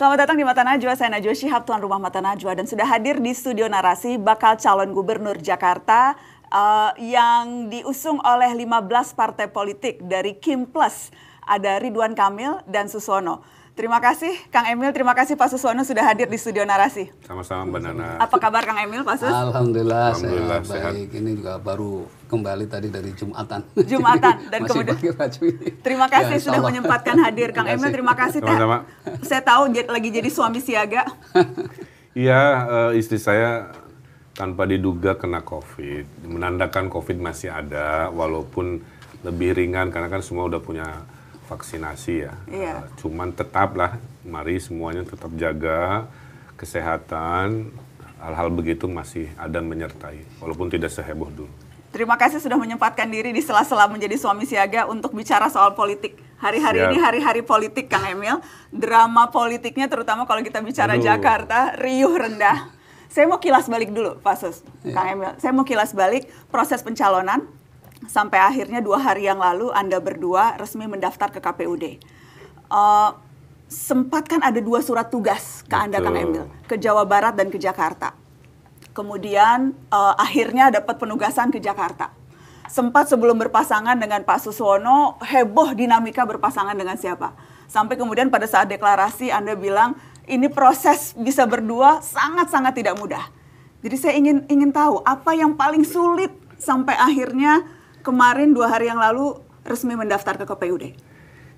Selamat datang di Mata Najwa, saya Najwa Shihab, tuan rumah Mata Najwa dan sudah hadir di studio narasi bakal calon gubernur Jakarta uh, yang diusung oleh 15 partai politik dari Kim Plus, ada Ridwan Kamil dan Susono. Terima kasih Kang Emil, terima kasih Pak Suswono sudah hadir di studio narasi. Sama-sama Mbak Nana. Apa kabar Kang Emil, Pak Sus? Alhamdulillah, Alhamdulillah sehat, baik. Ini juga baru kembali tadi dari Jumatan. Jumatan dan kemudian Terima ya, kasih ya, sudah menyempatkan hadir Kang Emil, terima kasih. Sama-sama. Saya tahu lagi jadi suami siaga. Iya, uh, istri saya tanpa diduga kena COVID, menandakan COVID masih ada walaupun lebih ringan karena kan semua udah punya vaksinasi ya. Iya. Uh, cuman tetaplah, mari semuanya tetap jaga kesehatan. Hal-hal begitu masih ada menyertai, walaupun tidak seheboh dulu. Terima kasih sudah menyempatkan diri di sela-sela menjadi suami siaga untuk bicara soal politik. Hari-hari ini hari-hari politik, Kang Emil. Drama politiknya terutama kalau kita bicara Aduh. Jakarta, riuh rendah. Saya mau kilas balik dulu, Pak Sus, yeah. Kang Emil. Saya mau kilas balik proses pencalonan, sampai akhirnya dua hari yang lalu Anda berdua resmi mendaftar ke KPUD. Uh, eh, sempat kan ada dua surat tugas ke Betul. Anda, Kang Emil, ke Jawa Barat dan ke Jakarta. Kemudian uh, akhirnya dapat penugasan ke Jakarta. Sempat sebelum berpasangan dengan Pak Suswono, heboh dinamika berpasangan dengan siapa. Sampai kemudian pada saat deklarasi Anda bilang, ini proses bisa berdua sangat-sangat tidak mudah. Jadi saya ingin ingin tahu apa yang paling sulit sampai akhirnya kemarin dua hari yang lalu resmi mendaftar ke KPUD?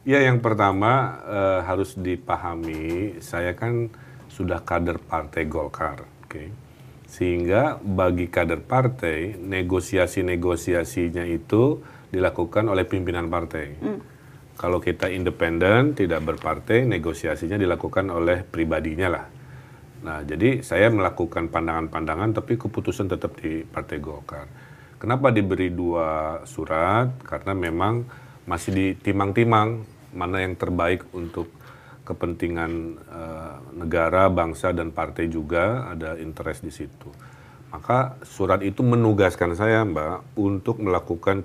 Ya, yang pertama eh, harus dipahami, saya kan sudah kader partai Golkar, oke. Okay? Sehingga bagi kader partai, negosiasi-negosiasinya itu dilakukan oleh pimpinan partai. Mm. Kalau kita independen, tidak berpartai, negosiasinya dilakukan oleh pribadinya lah. Nah, jadi saya melakukan pandangan-pandangan, tapi keputusan tetap di Partai Golkar Kenapa diberi dua surat? Karena memang masih ditimang-timang mana yang terbaik untuk kepentingan uh, negara, bangsa dan partai juga ada interest di situ. Maka surat itu menugaskan saya, Mbak, untuk melakukan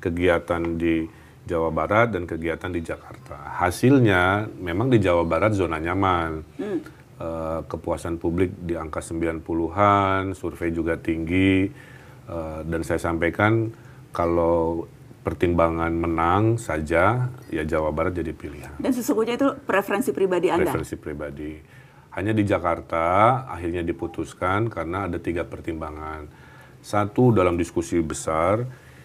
kegiatan di Jawa Barat dan kegiatan di Jakarta. Hasilnya memang di Jawa Barat zona nyaman. Hmm. Uh, kepuasan publik di angka 90-an, survei juga tinggi Eh, dan saya sampaikan kalau pertimbangan menang saja ya Jawa Barat jadi pilihan. Dan sesungguhnya itu preferensi pribadi Anda. Preferensi pribadi. Hanya di Jakarta akhirnya diputuskan karena ada tiga pertimbangan. Satu dalam diskusi besar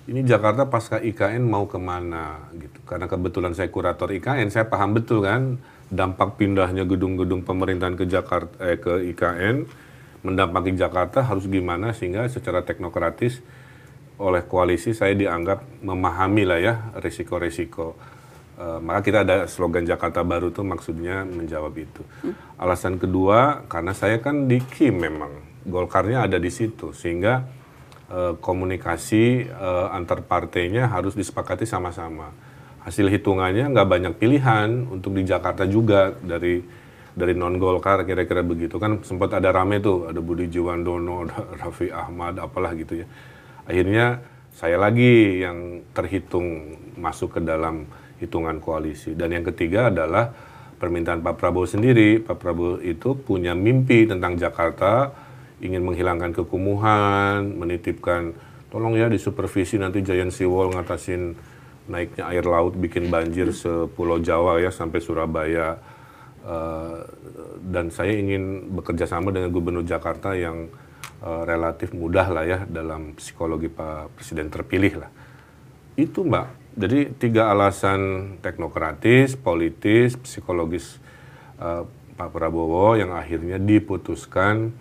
ini Jakarta pasca IKN mau kemana gitu. Karena kebetulan saya kurator IKN, saya paham betul kan dampak pindahnya gedung-gedung pemerintahan ke Jakarta eh, ke IKN mendampingi Jakarta harus gimana sehingga secara teknokratis oleh koalisi saya dianggap memahami lah ya risiko-risiko. E, maka kita ada slogan Jakarta Baru tuh maksudnya menjawab itu. Hmm. Alasan kedua karena saya kan di KIM memang Golkarnya ada di situ sehingga e, komunikasi e, antar partainya harus disepakati sama-sama. Hasil hitungannya nggak banyak pilihan untuk di Jakarta juga dari dari non Golkar kira-kira begitu kan sempat ada rame tuh ada Budi Jiwandono, Raffi Ahmad, apalah gitu ya. Akhirnya saya lagi yang terhitung masuk ke dalam hitungan koalisi dan yang ketiga adalah permintaan Pak Prabowo sendiri. Pak Prabowo itu punya mimpi tentang Jakarta, ingin menghilangkan kekumuhan, menitipkan tolong ya disupervisi nanti Giant Seawall ngatasin naiknya air laut bikin banjir sepulau Jawa ya sampai Surabaya Eh, dan saya ingin bekerja sama dengan Gubernur Jakarta yang uh, relatif mudah lah ya dalam psikologi Pak Presiden terpilih lah. Itu Mbak, jadi tiga alasan teknokratis, politis, psikologis uh, Pak Prabowo yang akhirnya diputuskan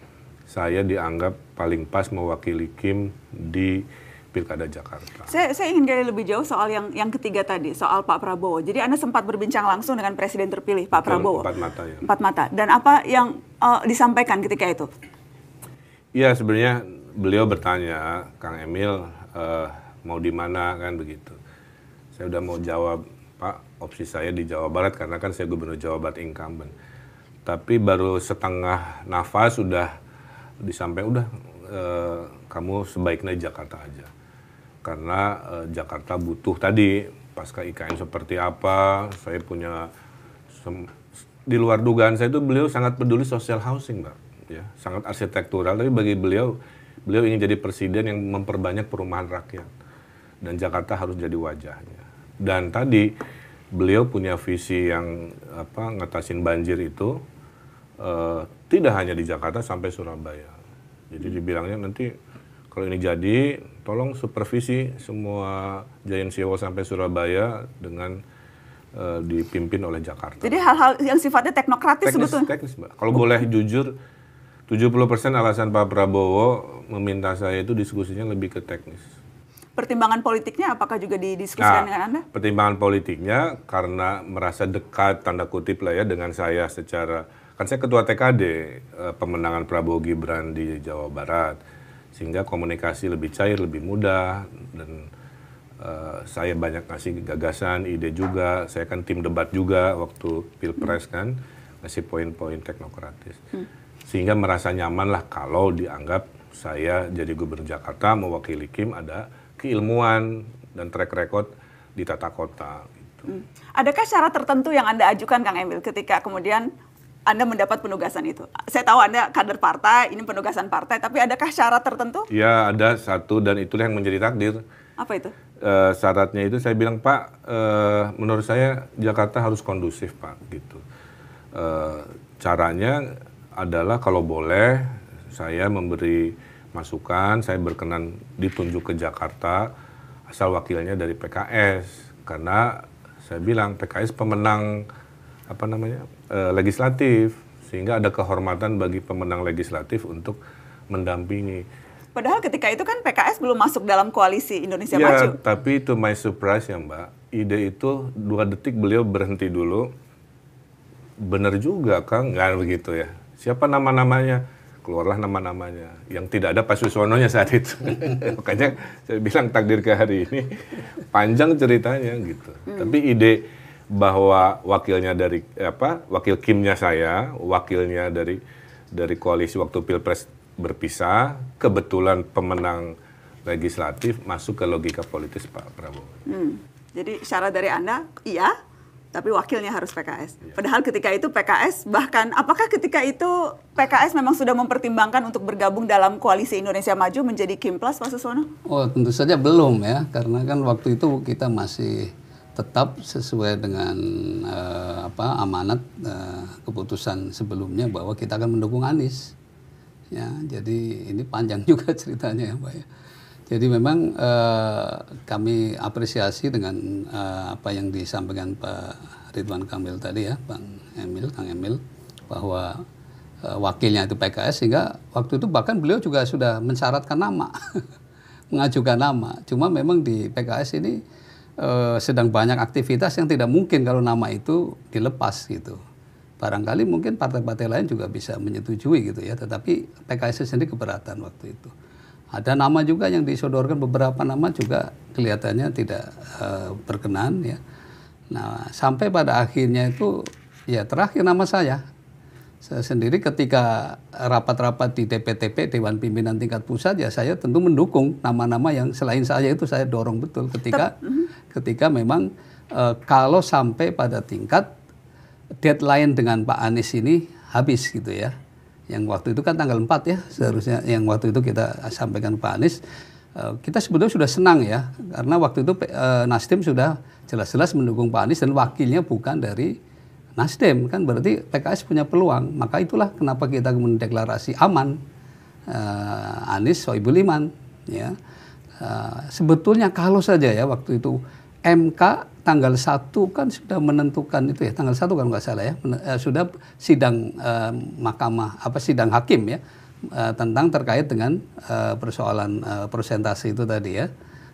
saya dianggap paling pas mewakili Kim di Pilkada Jakarta. Saya, saya ingin gali lebih jauh soal yang yang ketiga tadi, soal Pak Prabowo. Jadi Anda sempat berbincang langsung dengan Presiden terpilih Pak Betul, Prabowo. Empat mata ya. Empat mata. Dan apa yang uh, disampaikan ketika itu? Iya sebenarnya beliau bertanya, Kang Emil uh, mau di mana kan begitu. Saya udah mau jawab, Pak opsi saya di Jawa Barat karena kan saya Gubernur Jawa Barat incumbent. Tapi baru setengah nafas sudah disampaikan udah Uh, kamu sebaiknya Jakarta aja karena e, Jakarta butuh tadi pasca IKN seperti apa. Saya punya di luar dugaan saya itu beliau sangat peduli social housing, Mbak. Ya, sangat arsitektural tapi bagi beliau beliau ingin jadi presiden yang memperbanyak perumahan rakyat. Dan Jakarta harus jadi wajahnya. Dan tadi beliau punya visi yang apa ngatasin banjir itu e, tidak hanya di Jakarta sampai Surabaya. Jadi dibilangnya nanti kalau ini jadi tolong supervisi semua Giant Seawall sampai Surabaya dengan uh, dipimpin oleh Jakarta. Jadi hal-hal yang sifatnya teknokratis teknis, sebetulnya. Teknis, Mbak. Kalau boleh jujur, 70% alasan Pak Prabowo meminta saya itu diskusinya lebih ke teknis. Pertimbangan politiknya apakah juga didiskusikan nah, dengan Anda? Pertimbangan politiknya karena merasa dekat tanda kutip lah ya dengan saya secara kan saya ketua TKD eh, pemenangan Prabowo Gibran di Jawa Barat sehingga komunikasi lebih cair, lebih mudah dan uh, saya banyak ngasih gagasan, ide juga. Saya kan tim debat juga waktu pilpres kan ngasih poin-poin teknokratis. Hmm. Sehingga merasa nyaman lah kalau dianggap saya jadi gubernur Jakarta mewakili Kim ada keilmuan dan track record di tata kota. Gitu. Hmm. Adakah syarat tertentu yang Anda ajukan, Kang Emil, ketika kemudian anda mendapat penugasan itu. Saya tahu Anda kader partai, ini penugasan partai, tapi adakah syarat tertentu? Ya, ada satu dan itulah yang menjadi takdir. Apa itu? E, syaratnya itu saya bilang, Pak, e, menurut saya Jakarta harus kondusif, Pak, gitu. E, caranya adalah kalau boleh saya memberi masukan, saya berkenan ditunjuk ke Jakarta asal wakilnya dari PKS karena saya bilang PKS pemenang apa namanya uh, legislatif sehingga ada kehormatan bagi pemenang legislatif untuk mendampingi. Padahal ketika itu kan PKS belum masuk dalam koalisi Indonesia ya, Maju. tapi itu my surprise ya Mbak. Ide itu dua detik beliau berhenti dulu. Bener juga Kang, nggak begitu ya. Siapa nama-namanya? Keluarlah nama-namanya. Yang tidak ada Pak nya saat itu. Makanya saya bilang takdir ke hari ini. Panjang ceritanya gitu. Hmm. Tapi ide bahwa wakilnya dari eh, apa wakil Kimnya saya wakilnya dari dari koalisi waktu pilpres berpisah kebetulan pemenang legislatif masuk ke logika politis Pak Prabowo. Hmm. Jadi syarat dari anda iya tapi wakilnya harus PKS. Ya. Padahal ketika itu PKS bahkan apakah ketika itu PKS memang sudah mempertimbangkan untuk bergabung dalam koalisi Indonesia Maju menjadi Kim Plus Pak Susono? Oh tentu saja belum ya karena kan waktu itu kita masih tetap sesuai dengan uh, apa amanat uh, keputusan sebelumnya bahwa kita akan mendukung Anies. Ya, jadi ini panjang juga ceritanya ya, Pak ya. Jadi memang uh, kami apresiasi dengan uh, apa yang disampaikan Pak Ridwan Kamil tadi ya, Bang Emil, Kang Emil, bahwa uh, wakilnya itu PKS sehingga waktu itu bahkan beliau juga sudah mensyaratkan nama, mengajukan nama. Cuma memang di PKS ini Eh, sedang banyak aktivitas yang tidak mungkin kalau nama itu dilepas gitu. Barangkali mungkin partai-partai lain juga bisa menyetujui gitu ya, tetapi PKS sendiri keberatan waktu itu. Ada nama juga yang disodorkan beberapa nama juga kelihatannya tidak e, berkenan ya. Nah, sampai pada akhirnya itu ya terakhir nama saya saya sendiri ketika rapat-rapat di TPTP Dewan Pimpinan Tingkat Pusat ya saya tentu mendukung nama-nama yang selain saya itu saya dorong betul ketika Tep, mhm. ketika memang e, kalau sampai pada tingkat deadline dengan Pak Anies ini habis gitu ya. Yang waktu itu kan tanggal 4 ya seharusnya yang waktu itu kita sampaikan Pak Anies e, kita sebetulnya sudah senang ya karena waktu itu e, Nasdem sudah jelas-jelas mendukung Pak Anies dan wakilnya bukan dari Nasdem kan berarti PKS punya peluang maka itulah kenapa kita mendeklarasi aman uh, Anies Soebul Iman ya uh, sebetulnya kalau saja ya waktu itu MK tanggal 1 kan sudah menentukan itu ya tanggal 1 kalau nggak salah ya eh, sudah sidang uh, mahkamah apa sidang hakim ya uh, tentang terkait dengan uh, persoalan uh, persentase itu tadi ya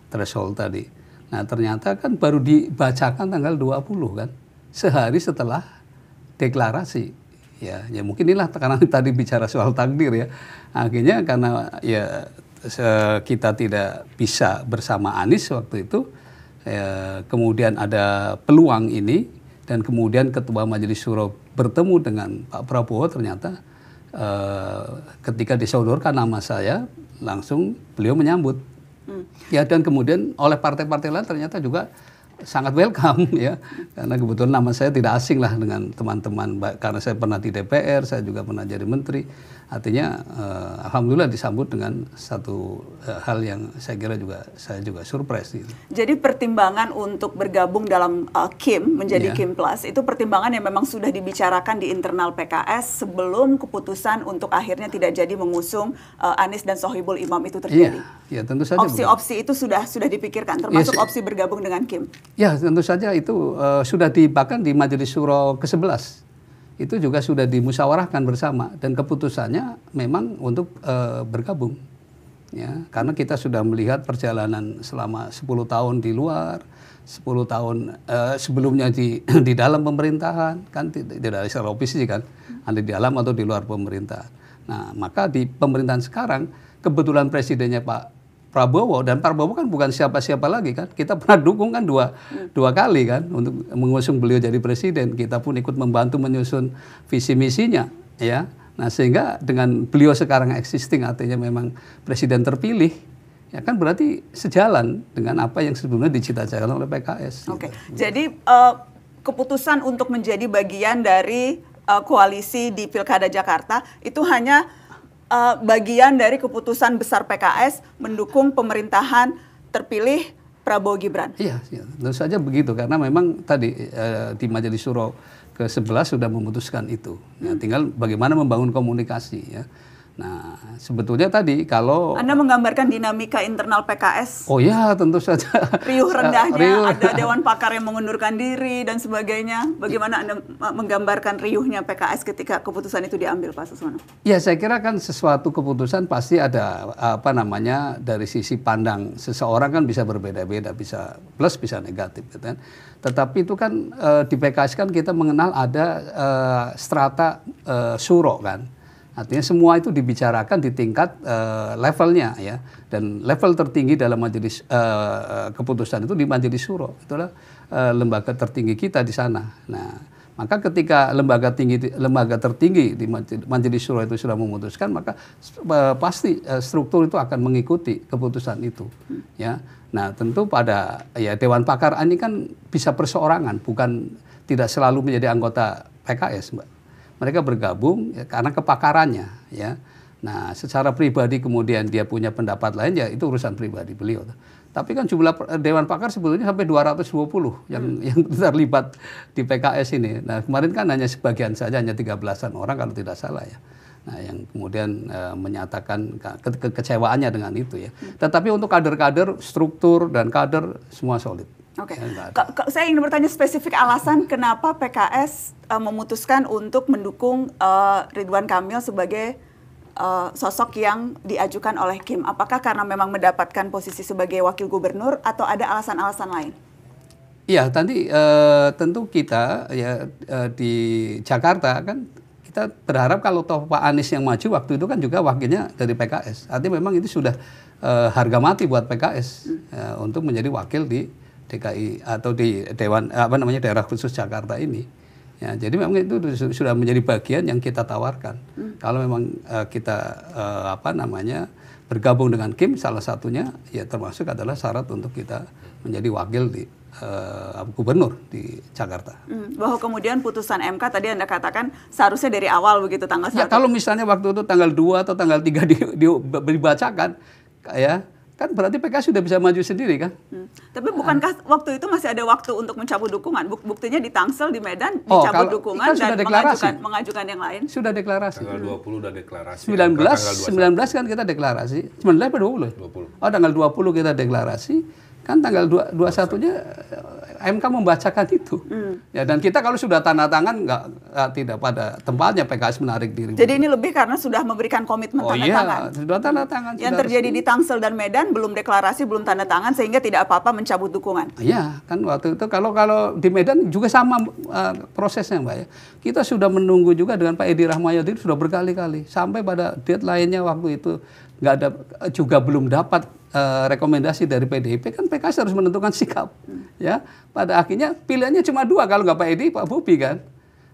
threshold tadi nah ternyata kan baru dibacakan tanggal 20 kan sehari setelah deklarasi. Ya, ya mungkin inilah tekanan tadi bicara soal takdir ya. Akhirnya karena ya kita tidak bisa bersama Anies waktu itu, ya, kemudian ada peluang ini dan kemudian Ketua Majelis Suro bertemu dengan Pak Prabowo ternyata eh, ketika disodorkan nama saya langsung beliau menyambut. Hmm. Ya dan kemudian oleh partai-partai lain ternyata juga sangat welcome ya karena kebetulan nama saya tidak asing lah dengan teman-teman karena saya pernah di DPR saya juga pernah jadi menteri artinya eh, alhamdulillah disambut dengan satu uh, hal yang saya kira juga saya juga surprise gitu. Jadi pertimbangan untuk bergabung dalam uh, Kim menjadi yeah. Kim Plus itu pertimbangan yang memang sudah dibicarakan di internal PKS sebelum keputusan untuk akhirnya tidak jadi mengusung uh, Anies dan Sohibul Imam itu terjadi. Iya, yeah. yeah, tentu saja. Opsi-opsi itu sudah sudah dipikirkan iya, termasuk yeah, opsi bergabung dengan Kim. Ya, tentu saja itu uh, sudah di di Majelis Syuro ke-11 itu juga sudah dimusyawarahkan bersama dan keputusannya memang untuk e, bergabung ya karena kita sudah melihat perjalanan selama 10 tahun di luar 10 tahun e, sebelumnya di di dalam pemerintahan kan tidak, ada secara opisi kan ada di dalam atau di luar pemerintahan nah maka di pemerintahan sekarang kebetulan presidennya Pak Prabowo dan Prabowo kan bukan siapa-siapa lagi kan. Kita pernah dukung kan dua dua kali kan untuk mengusung beliau jadi presiden. Kita pun ikut membantu menyusun visi misinya ya. Nah, sehingga dengan beliau sekarang existing artinya memang presiden terpilih ya kan berarti sejalan dengan apa yang sebelumnya dicita-citakan oleh PKS. Oke. Okay. Gitu. Jadi uh, keputusan untuk menjadi bagian dari uh, koalisi di Pilkada Jakarta itu hanya uh, bagian dari keputusan besar PKS mendukung pemerintahan terpilih Prabowo Gibran. Iya, iya, tentu saja begitu karena memang tadi uh, eh, di Majelis Suro ke-11 sudah memutuskan itu. Ya, tinggal bagaimana membangun komunikasi ya. Nah, sebetulnya tadi kalau Anda menggambarkan dinamika internal PKS. Oh ya, tentu saja. Riuh rendahnya, riuh. ada dewan pakar yang mengundurkan diri dan sebagainya. Bagaimana Anda menggambarkan riuhnya PKS ketika keputusan itu diambil, Pak Susono? Ya, saya kira kan sesuatu keputusan pasti ada apa namanya dari sisi pandang seseorang kan bisa berbeda-beda, bisa plus bisa negatif gitu kan. Tetapi itu kan e, di PKS kan kita mengenal ada e, strata e, suro kan Artinya semua itu dibicarakan di tingkat uh, levelnya ya dan level tertinggi dalam majelis uh, keputusan itu di majelis syuro itulah uh, lembaga tertinggi kita di sana. Nah, maka ketika lembaga tinggi lembaga tertinggi di majelis syuro itu sudah memutuskan maka uh, pasti uh, struktur itu akan mengikuti keputusan itu ya. Nah, tentu pada ya dewan pakar ini kan bisa perseorangan bukan tidak selalu menjadi anggota PKS, Mbak mereka bergabung ya, karena kepakarannya ya. Nah, secara pribadi kemudian dia punya pendapat lain ya itu urusan pribadi beliau. Tapi kan jumlah eh, dewan pakar sebetulnya sampai 220 yang hmm. yang terlibat di PKS ini. Nah, kemarin kan hanya sebagian saja hanya tiga belasan orang kalau tidak salah ya. Nah, yang kemudian e, menyatakan ke kekecewaannya dengan itu ya. Hmm. Tetapi untuk kader-kader struktur dan kader semua solid. Oke. Okay. Saya ingin bertanya spesifik alasan kenapa PKS uh, eh, memutuskan untuk mendukung uh, Ridwan Kamil sebagai uh, sosok yang diajukan oleh Kim. Apakah karena memang mendapatkan posisi sebagai wakil gubernur atau ada alasan-alasan lain? Iya, tadi uh, tentu kita ya uh, di Jakarta kan kita berharap kalau toh Pak Anies yang maju waktu itu kan juga wakilnya dari PKS. Artinya memang itu sudah uh, harga mati buat PKS uh, hmm. untuk menjadi wakil di DKI atau di Dewan apa namanya daerah khusus Jakarta ini. Ya, jadi memang itu sudah menjadi bagian yang kita tawarkan. Hmm. Kalau memang uh, kita uh, apa namanya bergabung dengan Kim salah satunya ya termasuk adalah syarat untuk kita menjadi wakil di uh, gubernur di Jakarta. Hmm, bahwa kemudian putusan MK tadi Anda katakan seharusnya dari awal begitu tanggal 1. Ya kalau misalnya waktu itu tanggal 2 atau tanggal 3 di, di, dibacakan ya Kan berarti PKS sudah bisa maju sendiri kan? Hmm. Tapi bukankah nah. waktu itu masih ada waktu untuk mencabut dukungan? Buk buktinya di Tangsel, di Medan oh, dicabut kalau, dukungan kan dan deklarasi. mengajukan mengajukan yang lain. Sudah deklarasi. Tanggal 20 sudah deklarasi. 19 belas, sembilan belas 19 kan kita deklarasi. 19 atau 20? 20. Oh, tanggal 20 kita deklarasi Kan tanggal 21-nya eh, MK membacakan itu. Hmm. Ya dan kita kalau sudah tanda tangan nggak tidak pada tempatnya PKS menarik diri. Jadi ini lebih karena sudah memberikan komitmen oh, tanda iya, tangan. sudah tanda tangan. Yang terjadi resmi. di Tangsel dan Medan belum deklarasi, belum tanda tangan sehingga tidak apa-apa mencabut dukungan. Ah, iya, kan waktu itu kalau kalau di Medan juga sama uh, prosesnya, Mbak ya. Kita sudah menunggu juga dengan Pak Edi Rahmayadi sudah berkali-kali sampai pada deadline-nya waktu itu nggak ada eh, juga belum dapat Eh, rekomendasi dari PDIP kan PKS harus menentukan sikap ya pada akhirnya pilihannya cuma dua kalau nggak Pak Edi Pak Bobi kan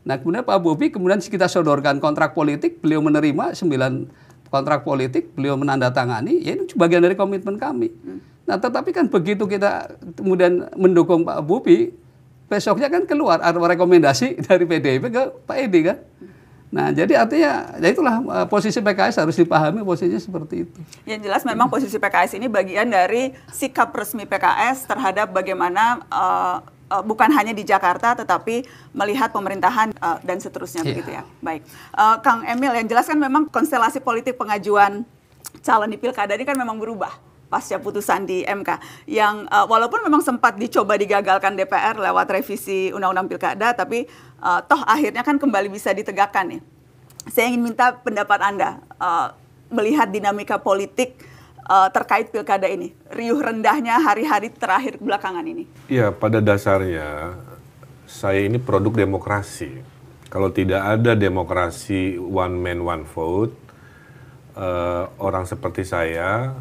nah kemudian Pak Bobi kemudian kita sodorkan kontrak politik beliau menerima sembilan kontrak politik beliau menandatangani ya itu bagian dari komitmen kami nah tetapi kan begitu kita kemudian mendukung Pak Bobi besoknya kan keluar rekomendasi dari PDIP ke Pak Edi kan Nah, jadi artinya, ya itulah eh, posisi PKS harus dipahami posisinya seperti itu. Yang jelas memang posisi PKS ini bagian dari sikap resmi PKS terhadap bagaimana uh, uh, bukan hanya di Jakarta tetapi melihat pemerintahan uh, dan seterusnya yeah. begitu ya. Baik, uh, Kang Emil yang jelas kan memang konstelasi politik pengajuan calon di pilkada ini kan memang berubah pasca putusan di MK yang uh, walaupun memang sempat dicoba digagalkan DPR lewat revisi undang-undang pilkada tapi uh, toh akhirnya kan kembali bisa ditegakkan nih. Saya ingin minta pendapat Anda uh, melihat dinamika politik uh, terkait pilkada ini, riuh rendahnya hari-hari terakhir belakangan ini. Ya, pada dasarnya saya ini produk demokrasi. Kalau tidak ada demokrasi one man one vote, uh, orang seperti saya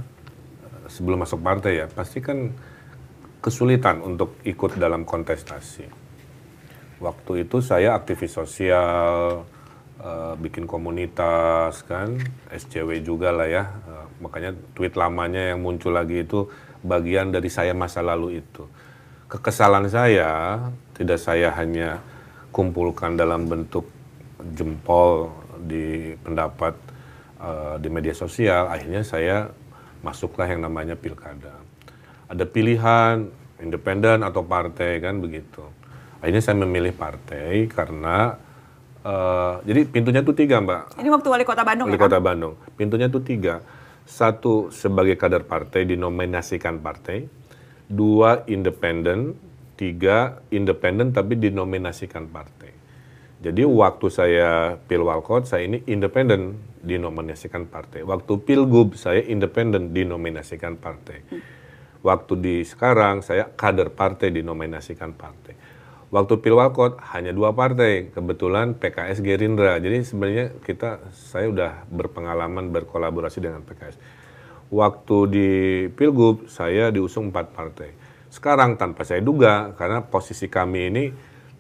sebelum masuk partai ya pasti kan kesulitan untuk ikut dalam kontestasi. Waktu itu saya aktivis sosial, uh, bikin komunitas kan, SCW juga lah ya. Uh, makanya tweet lamanya yang muncul lagi itu bagian dari saya masa lalu itu. Kekesalan saya tidak saya hanya kumpulkan dalam bentuk jempol di pendapat uh, di media sosial, akhirnya saya masuklah yang namanya pilkada. Ada pilihan independen atau partai kan begitu. Akhirnya saya memilih partai karena uh, jadi pintunya tuh tiga mbak. Ini waktu wali kota Bandung. Ya, wali ya, kota kan? Bandung. Pintunya tuh tiga. Satu sebagai kader partai dinominasikan partai. Dua independen. Tiga independen tapi dinominasikan partai. Jadi waktu saya pilwalkot saya ini independen dinominasikan partai. Waktu pilgub saya independen dinominasikan partai. Waktu di sekarang saya kader partai dinominasikan partai. Waktu pilwalkot hanya dua partai, kebetulan PKS Gerindra. Jadi sebenarnya kita saya sudah berpengalaman berkolaborasi dengan PKS. Waktu di pilgub saya diusung empat partai. Sekarang tanpa saya duga karena posisi kami ini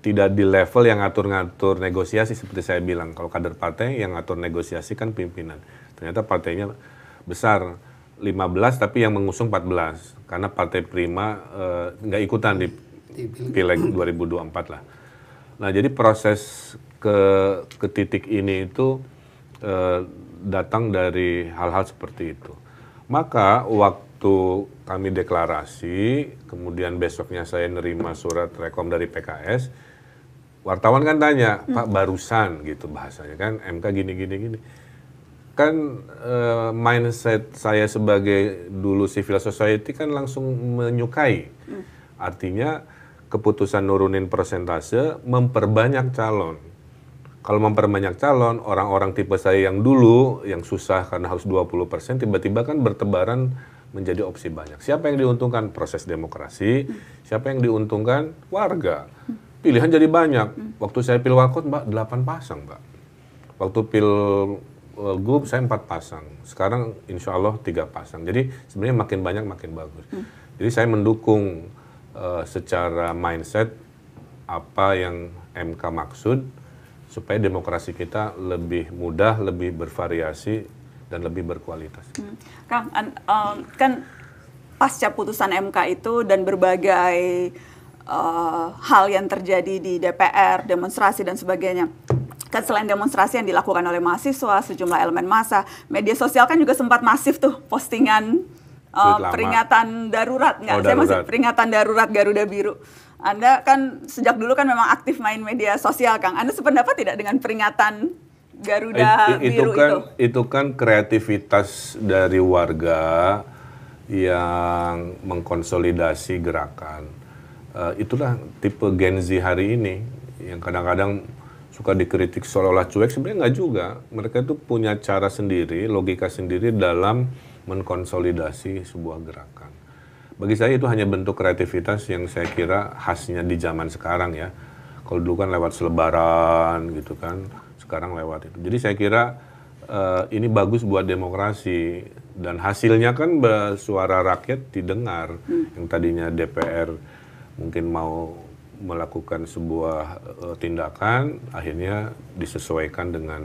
tidak di level yang ngatur-ngatur negosiasi seperti saya bilang. Kalau kader partai yang ngatur negosiasi kan pimpinan. Ternyata partainya besar 15 tapi yang mengusung 14 karena partai prima eh, nggak eh, ikutan di pileg 2024 lah. Nah jadi proses ke ke titik ini itu eh, datang dari hal-hal seperti itu. Maka waktu kami deklarasi, kemudian besoknya saya nerima surat rekom dari PKS, wartawan kan tanya hmm. Pak barusan gitu bahasanya kan MK gini gini gini kan uh, mindset saya sebagai dulu civil society kan langsung menyukai hmm. artinya keputusan nurunin persentase memperbanyak calon kalau memperbanyak calon orang-orang tipe saya yang dulu yang susah karena harus 20% tiba-tiba kan bertebaran menjadi opsi banyak siapa yang diuntungkan proses demokrasi hmm. siapa yang diuntungkan warga hmm pilihan jadi banyak. Hmm. Waktu saya pil wakot mbak 8 pasang mbak. Waktu pil uh, e, gub saya 4 pasang. Sekarang insya Allah tiga pasang. Jadi sebenarnya makin banyak makin bagus. Hmm. Jadi saya mendukung uh, secara mindset apa yang MK maksud supaya demokrasi kita lebih mudah, lebih bervariasi dan lebih berkualitas. Hmm. Kang, uh, kan pasca putusan MK itu dan berbagai uh, hal yang terjadi di DPR, demonstrasi dan sebagainya. Kan selain demonstrasi yang dilakukan oleh mahasiswa, sejumlah elemen massa, media sosial kan juga sempat masif tuh postingan uh, peringatan darurat nggak? Oh, Saya masih peringatan darurat Garuda Biru. Anda kan sejak dulu kan memang aktif main media sosial, Kang. Anda sependapat tidak dengan peringatan Garuda It, Biru itu kan itu? itu kan kreativitas dari warga yang mengkonsolidasi gerakan Eh, itulah tipe Gen Z hari ini yang kadang-kadang suka dikritik seolah-olah cuek sebenarnya nggak juga mereka itu punya cara sendiri logika sendiri dalam mengkonsolidasi sebuah gerakan bagi saya itu hanya bentuk kreativitas yang saya kira khasnya di zaman sekarang ya kalau dulu kan lewat selebaran gitu kan sekarang lewat itu jadi saya kira uh, ini bagus buat demokrasi dan hasilnya kan suara rakyat didengar hmm. yang tadinya DPR mungkin mau melakukan sebuah uh, tindakan akhirnya disesuaikan dengan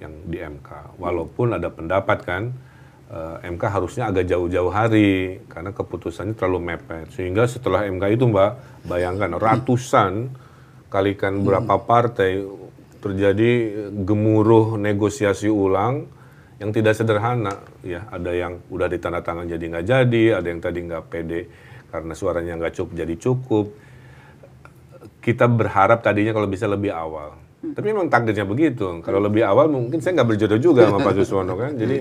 yang di MK. Walaupun ada pendapat kan uh, eh, MK harusnya agak jauh-jauh hari karena keputusannya terlalu mepet. Sehingga setelah MK itu Mbak, bayangkan ratusan kalikan hmm. berapa partai terjadi gemuruh negosiasi ulang yang tidak sederhana ya ada yang udah ditandatangan jadi nggak jadi ada yang tadi nggak pede karena suaranya nggak cukup jadi cukup. Kita berharap tadinya kalau bisa lebih awal. Hmm. Tapi memang takdirnya begitu. Kalau lebih awal mungkin saya nggak berjodoh juga sama Pak Suswono kan. Jadi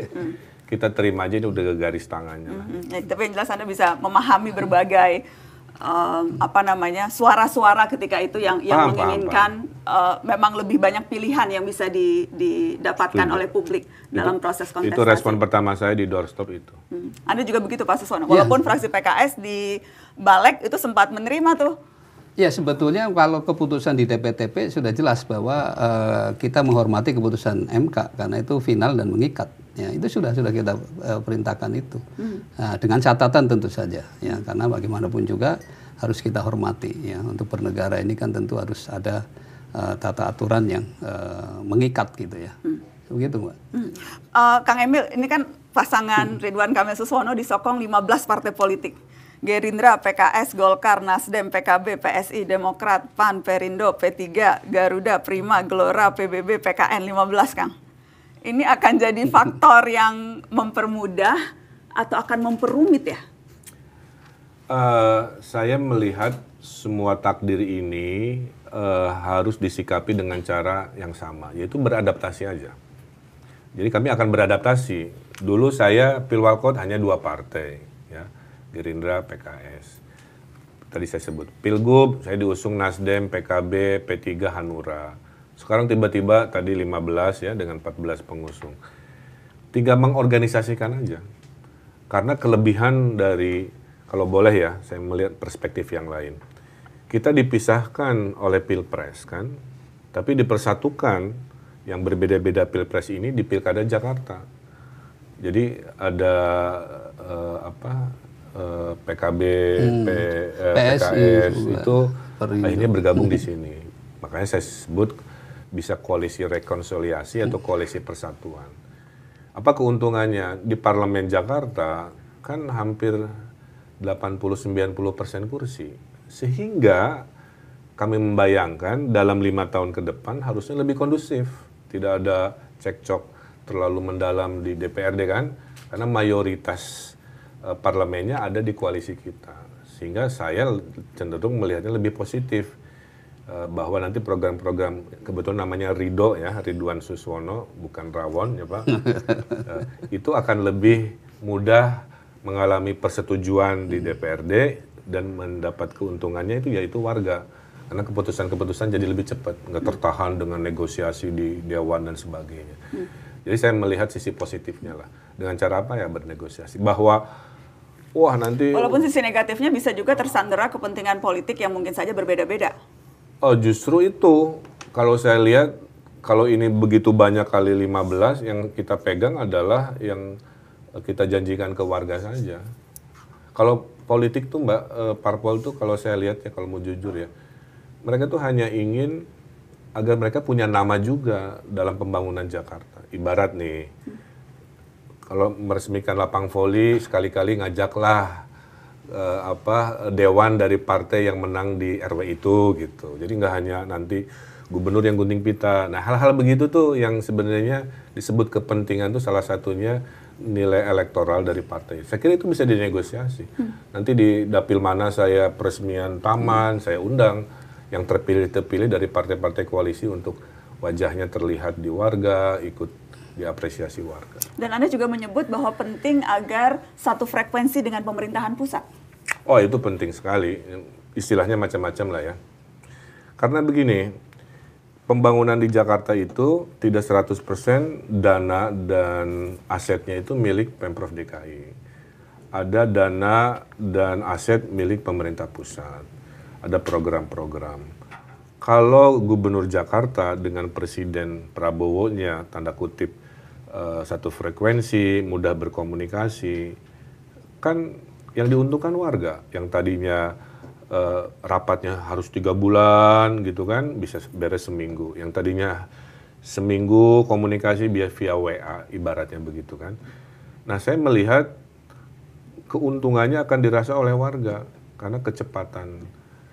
kita terima aja ini udah garis tangannya. Hmm. Ya, tapi yang jelas Anda bisa memahami berbagai um, apa namanya suara-suara ketika itu yang yang paham, menginginkan paham, paham. Uh, eh, memang lebih banyak pilihan yang bisa di, didapatkan Setuju. oleh publik itu, dalam proses kontestasi. Itu respon pertama saya di doorstop itu. Hmm. Anda juga begitu Pak Suswono. Iya. Walaupun ya. fraksi PKS di Balek itu sempat menerima tuh. Ya sebetulnya kalau keputusan di DPTP sudah jelas bahwa uh, kita menghormati keputusan MK karena itu final dan mengikat ya itu sudah sudah kita uh, perintahkan itu hmm. nah, dengan catatan tentu saja ya karena bagaimanapun juga harus kita hormati ya untuk bernegara ini kan tentu harus ada uh, tata aturan yang uh, mengikat gitu ya hmm. begitu mbak hmm. uh, Kang Emil ini kan pasangan hmm. Ridwan Kamil Suswono disokong 15 partai politik Gerindra, PKS, Golkar, Nasdem, PKB, PSI, Demokrat, PAN, Perindo, P3, Garuda, Prima, Gelora, PBB, PKN 15 Kang ini akan jadi faktor yang mempermudah atau akan memperumit ya? Uh, saya melihat semua takdir ini uh, harus disikapi dengan cara yang sama, yaitu beradaptasi aja. Jadi kami akan beradaptasi. Dulu saya pilwalkot hanya dua partai, ya Gerindra, PKS. Tadi saya sebut pilgub, saya diusung Nasdem, PKB, P3, Hanura sekarang tiba-tiba tadi 15 ya dengan 14 pengusung. Tiga mengorganisasikan aja. Karena kelebihan dari kalau boleh ya, saya melihat perspektif yang lain. Kita dipisahkan oleh Pilpres kan, tapi dipersatukan yang berbeda-beda Pilpres ini di Pilkada Jakarta. Jadi ada uh, apa uh, eh, PKB, hmm, P, uh, eh, PKS itu akhirnya bergabung di sini. Makanya saya sebut bisa koalisi rekonsiliasi iya. atau koalisi persatuan. Apa keuntungannya di parlemen Jakarta kan hampir 80-90 persen kursi, sehingga kami membayangkan dalam lima tahun ke depan harusnya lebih kondusif, tidak ada cekcok terlalu mendalam di DPRD kan, karena mayoritas eh, parlemennya ada di koalisi kita, sehingga saya cenderung melihatnya lebih positif Eh, bahwa nanti program-program kebetulan namanya Rido ya Ridwan Suswono bukan Rawon ya Pak eh, itu akan lebih mudah mengalami persetujuan di DPRD hmm. dan mendapat keuntungannya itu yaitu warga karena keputusan-keputusan jadi lebih cepat nggak tertahan dengan negosiasi di dewan dan sebagainya hmm. jadi saya melihat sisi positifnya lah dengan cara apa ya bernegosiasi bahwa wah nanti walaupun sisi negatifnya bisa juga tersandera kepentingan politik yang mungkin saja berbeda-beda Oh justru itu kalau saya lihat kalau ini begitu banyak kali 15 yang kita pegang adalah yang eh, kita janjikan ke warga saja. Kalau politik tuh Mbak eh, parpol tuh kalau saya lihat ya kalau mau jujur ya mereka tuh hanya ingin agar mereka punya nama juga dalam pembangunan Jakarta. Ibarat nih kalau meresmikan lapang voli sekali-kali ngajaklah uh, apa dewan dari partai yang menang di RW itu gitu. Jadi nggak hanya nanti gubernur yang gunting pita. Nah hal-hal begitu tuh yang sebenarnya disebut kepentingan tuh salah satunya nilai elektoral dari partai. Saya kira itu bisa dinegosiasi. Hmm. Nanti di dapil mana saya peresmian taman, hmm. saya undang yang terpilih-terpilih dari partai-partai koalisi untuk wajahnya terlihat di warga, ikut diapresiasi warga. Dan Anda juga menyebut bahwa penting agar satu frekuensi dengan pemerintahan pusat. Oh itu penting sekali, istilahnya macam-macam lah ya. Karena begini, pembangunan di Jakarta itu tidak 100% dana dan asetnya itu milik Pemprov DKI. Ada dana dan aset milik pemerintah pusat. Ada program-program kalau gubernur Jakarta dengan presiden Prabowo-nya tanda kutip eh, satu frekuensi, mudah berkomunikasi, kan yang diuntungkan warga yang tadinya uh, rapatnya harus tiga bulan gitu kan bisa beres seminggu yang tadinya seminggu komunikasi via via WA ibaratnya begitu kan nah saya melihat keuntungannya akan dirasa oleh warga karena kecepatan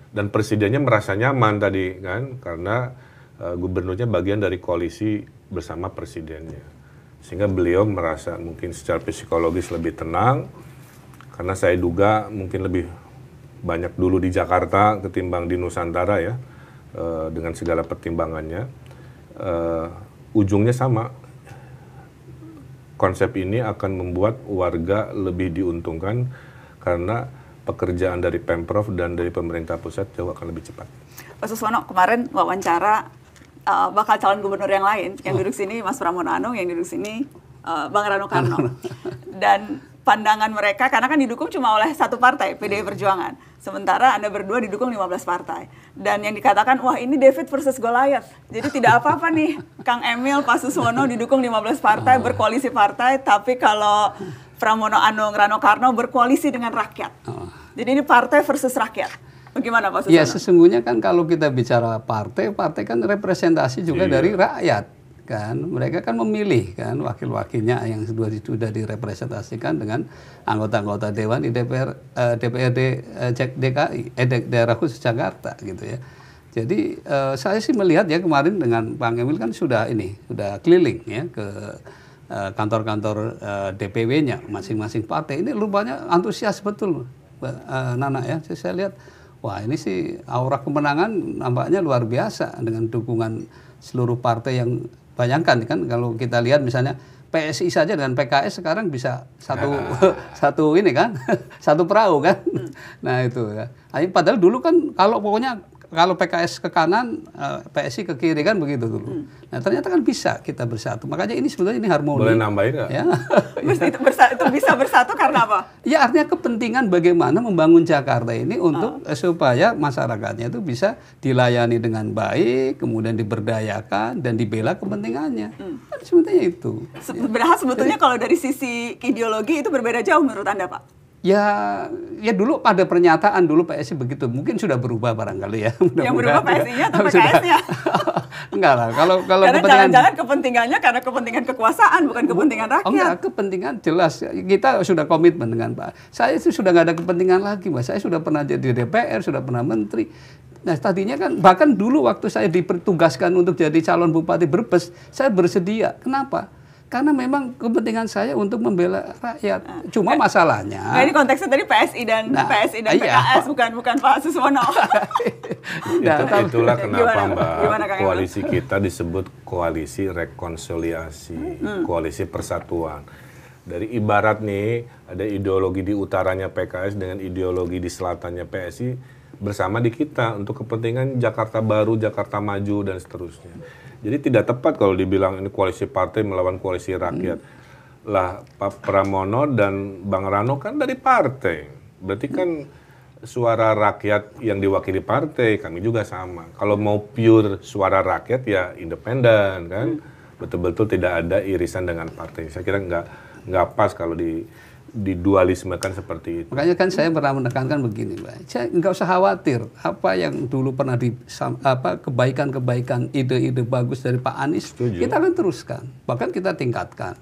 dan presidennya merasa nyaman tadi kan karena uh, gubernurnya bagian dari koalisi bersama presidennya sehingga beliau merasa mungkin secara psikologis lebih tenang karena saya duga mungkin lebih banyak dulu di Jakarta ketimbang di Nusantara ya e, dengan segala pertimbangannya e, ujungnya sama konsep ini akan membuat warga lebih diuntungkan karena pekerjaan dari Pemprov dan dari pemerintah pusat jauh akan lebih cepat. Pak Suswono, kemarin wawancara uh, bakal calon gubernur yang lain, yang oh. duduk sini Mas Pramono Anung, yang duduk sini uh, Bang Rano Karno. Dan pandangan mereka karena kan didukung cuma oleh satu partai PDI iya. Perjuangan sementara anda berdua didukung 15 partai dan yang dikatakan wah ini David versus Goliath jadi tidak apa-apa nih Kang Emil Pak Suswono didukung 15 partai oh. berkoalisi partai tapi kalau Pramono Anung Rano Karno berkoalisi dengan rakyat oh. jadi ini partai versus rakyat bagaimana Pak Suswono? Ya sesungguhnya kan kalau kita bicara partai partai kan representasi juga iya. dari rakyat kan mereka kan memilih kan wakil-wakilnya yang sudah sudah direpresentasikan dengan anggota-anggota dewan di DPR eh, DPRD eh, DKI eh, daerah khusus Jakarta gitu ya. Jadi eh, saya sih melihat ya kemarin dengan Bang Emil kan sudah ini sudah keliling ya ke eh, kantor-kantor eh, DPW-nya masing-masing partai ini rupanya antusias betul eh, Nana ya. Jadi saya lihat wah ini sih aura kemenangan nampaknya luar biasa dengan dukungan seluruh partai yang Bayangkan kan kalau kita lihat misalnya PSI saja dengan PKS sekarang bisa satu nah. satu ini kan satu perahu kan. Hmm. Nah itu ya. Padahal dulu kan kalau pokoknya kalau PKS ke kanan, eh, PSI ke kiri kan begitu dulu. Hmm. Nah ternyata kan bisa kita bersatu. Makanya ini sebetulnya ini harmoni. Boleh nambahin nggak? Ya. itu, itu bisa bersatu karena apa? Ya artinya kepentingan bagaimana membangun Jakarta ini untuk uh. supaya masyarakatnya itu bisa dilayani dengan baik, kemudian diberdayakan dan dibela kepentingannya. Hmm. Kan sebetulnya itu. Sebenarnya sebetulnya kalau dari sisi ideologi itu berbeda jauh menurut anda pak? Ya, ya dulu pada pernyataan dulu PSI begitu. Mungkin sudah berubah barangkali ya. Mudah yang berubah PSI-nya ya. atau PKS-nya? enggak lah. Kalau kalau karena kepentingan jangan kepentingannya karena kepentingan kekuasaan bukan kepentingan rakyat. Enggak, kepentingan jelas. Kita sudah komitmen dengan Pak. Saya itu sudah enggak ada kepentingan lagi, Mas. Saya sudah pernah jadi DPR, sudah pernah menteri. Nah, tadinya kan bahkan dulu waktu saya dipertugaskan untuk jadi calon bupati Brebes, saya bersedia. Kenapa? karena memang kepentingan saya untuk membela rakyat. Ah. Cuma eh, masalahnya. Nah, ini konteksnya tadi PSI dan nah, PSI dan iya. PKS bukan bukan Pak Suswono. Iya. nah, Itu, itulah kenapa gimana, Mbak gimana, koalisi Eman? kita disebut koalisi rekonsiliasi, hmm. koalisi persatuan. Dari ibarat nih ada ideologi di utaranya PKS dengan ideologi di selatannya PSI bersama di kita untuk kepentingan Jakarta baru, Jakarta maju dan seterusnya jadi tidak tepat kalau dibilang ini koalisi partai melawan koalisi rakyat. Hmm. Lah Pak Pramono dan Bang Rano kan dari partai. Berarti kan suara rakyat yang diwakili partai kami juga sama. Kalau mau pure suara rakyat ya independen kan. Hmm. Betul-betul tidak ada irisan dengan partai. Saya kira nggak nggak pas kalau di kan seperti itu. Makanya kan saya pernah menekankan begini, Mbak. Saya nggak usah khawatir apa yang dulu pernah di apa kebaikan-kebaikan ide-ide bagus dari Pak Anies Setuju. kita akan teruskan, bahkan kita tingkatkan.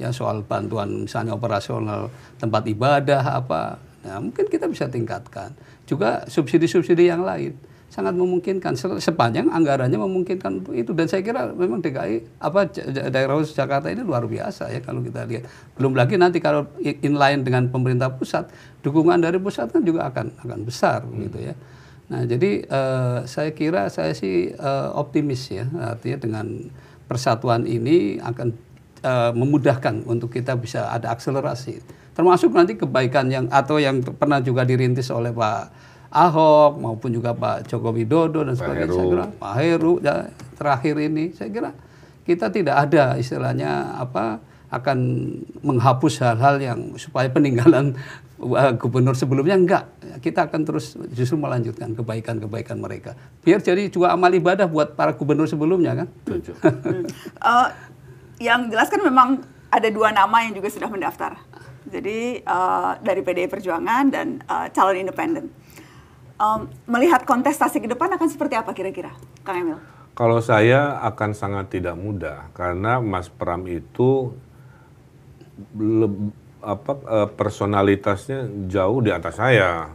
Ya soal bantuan misalnya operasional tempat ibadah apa. Nah, mungkin kita bisa tingkatkan. Juga subsidi-subsidi yang lain sangat memungkinkan sepanjang anggarannya memungkinkan untuk itu dan saya kira memang DKI apa daerah khusus Jakarta ini luar biasa ya kalau kita lihat belum lagi nanti kalau inline dengan pemerintah pusat dukungan dari pusat kan juga akan akan besar hmm. gitu ya nah jadi uh, saya kira saya sih uh, optimis ya artinya dengan persatuan ini akan uh, memudahkan untuk kita bisa ada akselerasi termasuk nanti kebaikan yang atau yang pernah juga dirintis oleh Pak Ahok maupun juga Pak Joko Widodo dan sebagainya. Saya kira Pak Heru ya, terakhir ini saya kira kita tidak ada istilahnya apa akan menghapus hal-hal yang supaya peninggalan uh, gubernur sebelumnya enggak kita akan terus justru melanjutkan kebaikan-kebaikan mereka biar jadi juga amal ibadah buat para gubernur sebelumnya kan uh, yang jelas kan memang ada dua nama yang juga sudah mendaftar jadi uh, dari PDI Perjuangan dan uh, calon independen um, melihat kontestasi ke depan akan seperti apa kira-kira, Kang Emil? Kalau saya akan sangat tidak mudah karena Mas Pram itu apa e, personalitasnya jauh di atas saya.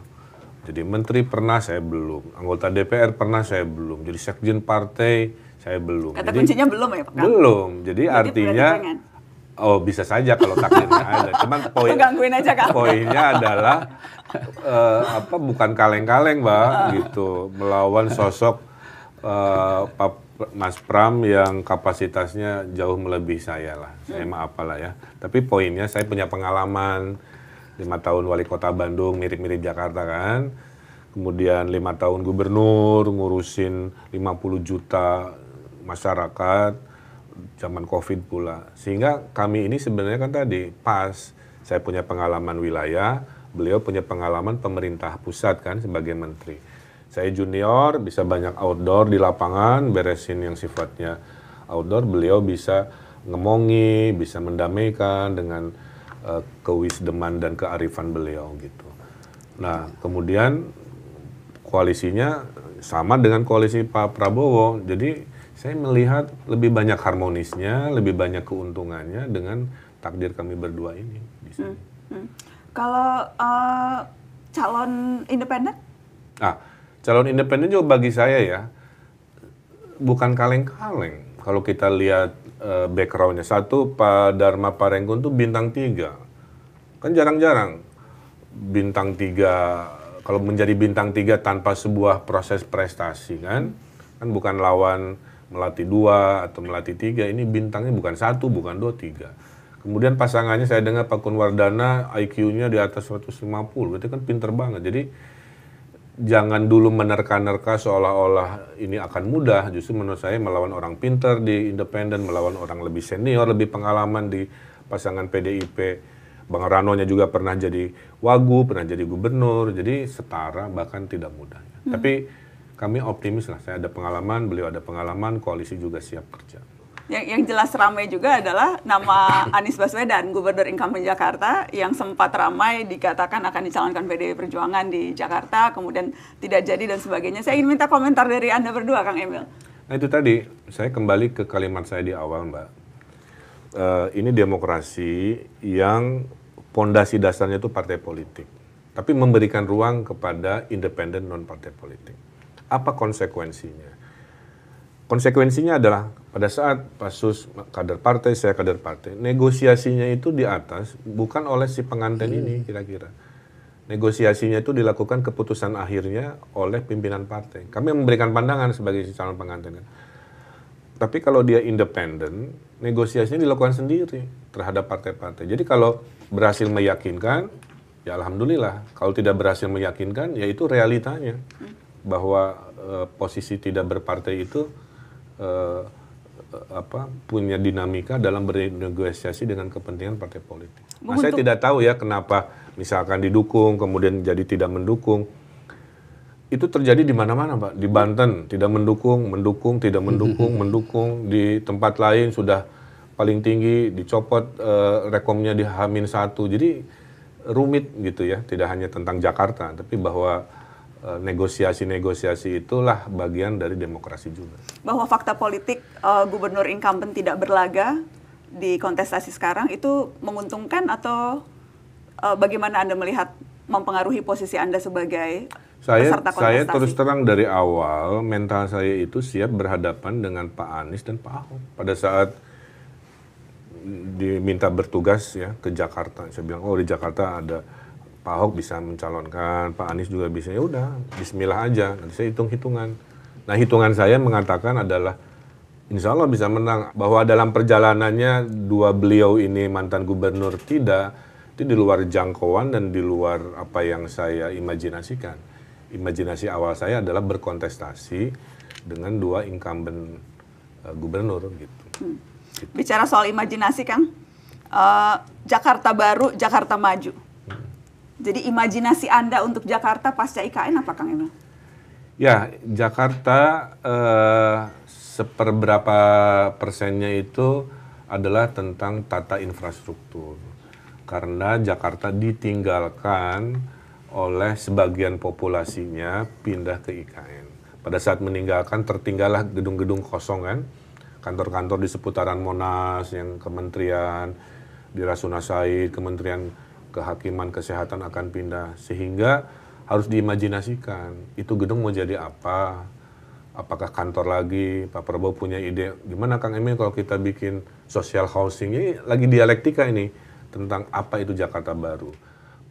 Jadi menteri pernah saya belum, anggota DPR pernah saya belum, jadi sekjen partai saya belum. Kata jadi, kuncinya belum ya Pak? Belum, jadi, jadi artinya Oh bisa saja kalau takdirnya ada. Cuman poin gangguin aja kan? Poinnya adalah uh, apa bukan kaleng-kaleng, Mbak, uh. gitu. Melawan sosok uh, Pak Mas Pram yang kapasitasnya jauh melebihi saya lah. Hmm. Saya mah apalah ya. Tapi poinnya saya punya pengalaman lima tahun wali kota Bandung mirip-mirip Jakarta kan. Kemudian lima tahun gubernur ngurusin 50 juta masyarakat zaman covid pula sehingga kami ini sebenarnya kan tadi pas saya punya pengalaman wilayah beliau punya pengalaman pemerintah pusat kan sebagai menteri saya junior bisa banyak outdoor di lapangan beresin yang sifatnya outdoor beliau bisa ngemongi bisa mendamaikan dengan uh, kewisdeman dan kearifan beliau gitu nah kemudian koalisinya sama dengan koalisi Pak Prabowo jadi saya melihat lebih banyak harmonisnya, lebih banyak keuntungannya dengan takdir kami berdua ini di sini. Hmm. Hmm. Kalau uh, calon independen? Ah, calon independen juga bagi saya ya bukan kaleng-kaleng. Kalau kita lihat uh, backgroundnya, satu Pak Dharma Parenggun tuh bintang tiga, kan jarang-jarang bintang tiga. Kalau menjadi bintang tiga tanpa sebuah proses prestasi kan, kan bukan lawan melati dua atau melati tiga ini bintangnya bukan satu bukan dua tiga kemudian pasangannya saya dengar Pak Kunwardana IQ-nya di atas 150 berarti kan pinter banget jadi jangan dulu menerka-nerka seolah-olah ini akan mudah justru menurut saya melawan orang pinter di independen melawan orang lebih senior lebih pengalaman di pasangan PDIP Bang Rano nya juga pernah jadi wagu, pernah jadi gubernur, jadi setara bahkan tidak mudah. Hmm. Tapi kami optimis lah. Saya ada pengalaman, beliau ada pengalaman, koalisi juga siap kerja. Yang, yang jelas ramai juga adalah nama Anies Baswedan, Gubernur Incumbent Jakarta, yang sempat ramai dikatakan akan dicalonkan PDI Perjuangan di Jakarta, kemudian tidak jadi dan sebagainya. Saya ingin minta komentar dari Anda berdua, Kang Emil. Nah itu tadi, saya kembali ke kalimat saya di awal, Mbak. Uh, ini demokrasi yang pondasi dasarnya itu partai politik, tapi memberikan ruang kepada independen non partai politik. Apa konsekuensinya? Konsekuensinya adalah pada saat pasus kader partai, saya kader partai, negosiasinya itu di atas bukan oleh si pengantin hmm. ini kira-kira. Negosiasinya itu dilakukan keputusan akhirnya oleh pimpinan partai. Kami memberikan pandangan sebagai si calon pengantin. Kan. Tapi kalau dia independen, negosiasinya dilakukan sendiri terhadap partai-partai. Jadi kalau berhasil meyakinkan, ya alhamdulillah. Kalau tidak berhasil meyakinkan, ya itu realitanya. Hmm bahwa uh, posisi tidak berpartai itu uh, apa punya dinamika dalam bernegosiasi dengan kepentingan partai politik. Nah, Untuk... saya tidak tahu ya kenapa misalkan didukung kemudian jadi tidak mendukung. Itu terjadi di mana-mana, Pak. Di Banten tidak mendukung, mendukung, tidak mendukung, mendukung. Di tempat lain sudah paling tinggi dicopot uh, rekomnya di Hamin satu. Jadi rumit gitu ya, tidak hanya tentang Jakarta, tapi bahwa Eh, negosiasi-negosiasi itulah bagian dari demokrasi juga. Bahwa fakta politik uh, gubernur incumbent tidak berlaga di kontestasi sekarang itu menguntungkan atau uh, bagaimana Anda melihat mempengaruhi posisi Anda sebagai saya, peserta kontestasi? Saya terus terang dari awal mental saya itu siap berhadapan dengan Pak Anies dan Pak Ahok. Pada saat diminta bertugas ya ke Jakarta, saya bilang oh di Jakarta ada Pak Ahok bisa mencalonkan, Pak Anies juga bisa. Ya udah, bismillah aja. Nanti saya hitung-hitungan. Nah, hitungan saya mengatakan adalah insya Allah bisa menang. Bahwa dalam perjalanannya dua beliau ini mantan gubernur tidak, itu di luar jangkauan dan di luar apa yang saya imajinasikan. Imajinasi awal saya adalah berkontestasi dengan dua incumbent uh, gubernur gitu. Hmm. gitu. Bicara soal imajinasi Kang, uh, Jakarta Baru, Jakarta Maju jadi imajinasi Anda untuk Jakarta pasca IKN apa Kang Emil? Ya, Jakarta eh, seperberapa persennya itu adalah tentang tata infrastruktur. Karena Jakarta ditinggalkan oleh sebagian populasinya pindah ke IKN. Pada saat meninggalkan tertinggallah gedung-gedung kosong kan, kantor-kantor di seputaran Monas, yang kementerian, di Rasuna Said, kementerian kehakiman kesehatan akan pindah sehingga harus diimajinasikan itu gedung mau jadi apa apakah kantor lagi Pak Prabowo punya ide gimana Kang Emil kalau kita bikin social housing ini lagi dialektika ini tentang apa itu Jakarta baru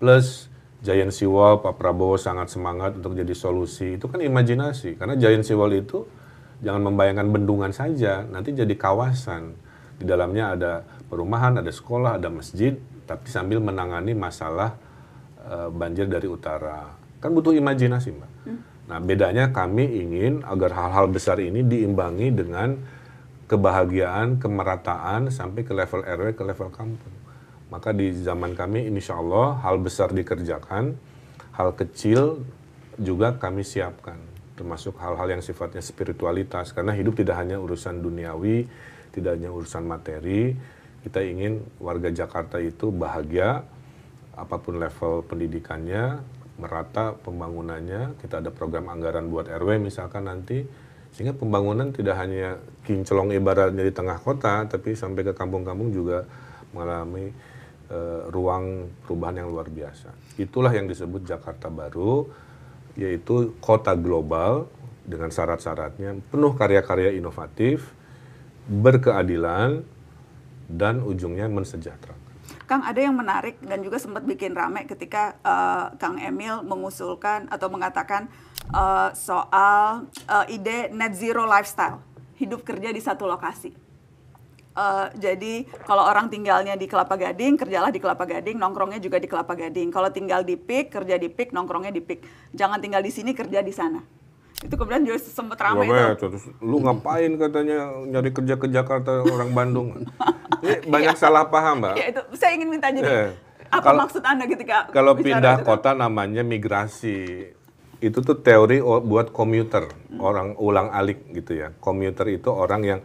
plus Giant Seawall Pak Prabowo sangat semangat untuk jadi solusi itu kan imajinasi karena Giant Seawall itu jangan membayangkan bendungan saja nanti jadi kawasan di dalamnya ada perumahan, ada sekolah, ada masjid, tapi sambil menangani masalah e, banjir dari utara. Kan butuh imajinasi, Mbak. Hmm. Nah, bedanya kami ingin agar hal-hal besar ini diimbangi dengan kebahagiaan, kemerataan sampai ke level RW, ke level kampung. Maka di zaman kami, insya Allah, hal besar dikerjakan, hal kecil juga kami siapkan. Termasuk hal-hal yang sifatnya spiritualitas, karena hidup tidak hanya urusan duniawi, tidak hanya urusan materi, kita ingin warga Jakarta itu bahagia apapun level pendidikannya, merata pembangunannya, kita ada program anggaran buat RW misalkan nanti sehingga pembangunan tidak hanya kinclong ibaratnya di tengah kota tapi sampai ke kampung-kampung juga mengalami e, ruang perubahan yang luar biasa. Itulah yang disebut Jakarta Baru yaitu kota global dengan syarat-syaratnya penuh karya-karya inovatif berkeadilan dan ujungnya mensejahterakan. Kang ada yang menarik dan juga sempat bikin rame ketika uh, Kang Emil mengusulkan atau mengatakan uh, soal uh, ide net zero lifestyle, hidup kerja di satu lokasi. Uh, jadi kalau orang tinggalnya di Kelapa Gading, kerjalah di Kelapa Gading, nongkrongnya juga di Kelapa Gading. Kalau tinggal di PIK, kerja di PIK, nongkrongnya di PIK. Jangan tinggal di sini, kerja di sana itu kemudian juga sempat ramai rame itu. Terus, lu ngapain katanya nyari kerja ke Jakarta orang Bandung? Ini banyak salah paham, Mbak. Iya, itu saya ingin minta jadi yeah. apa kalo, maksud Anda ketika Kalau pindah itu? kota namanya migrasi. Itu tuh teori buat komuter, hmm. orang ulang-alik gitu ya. Komuter itu orang yang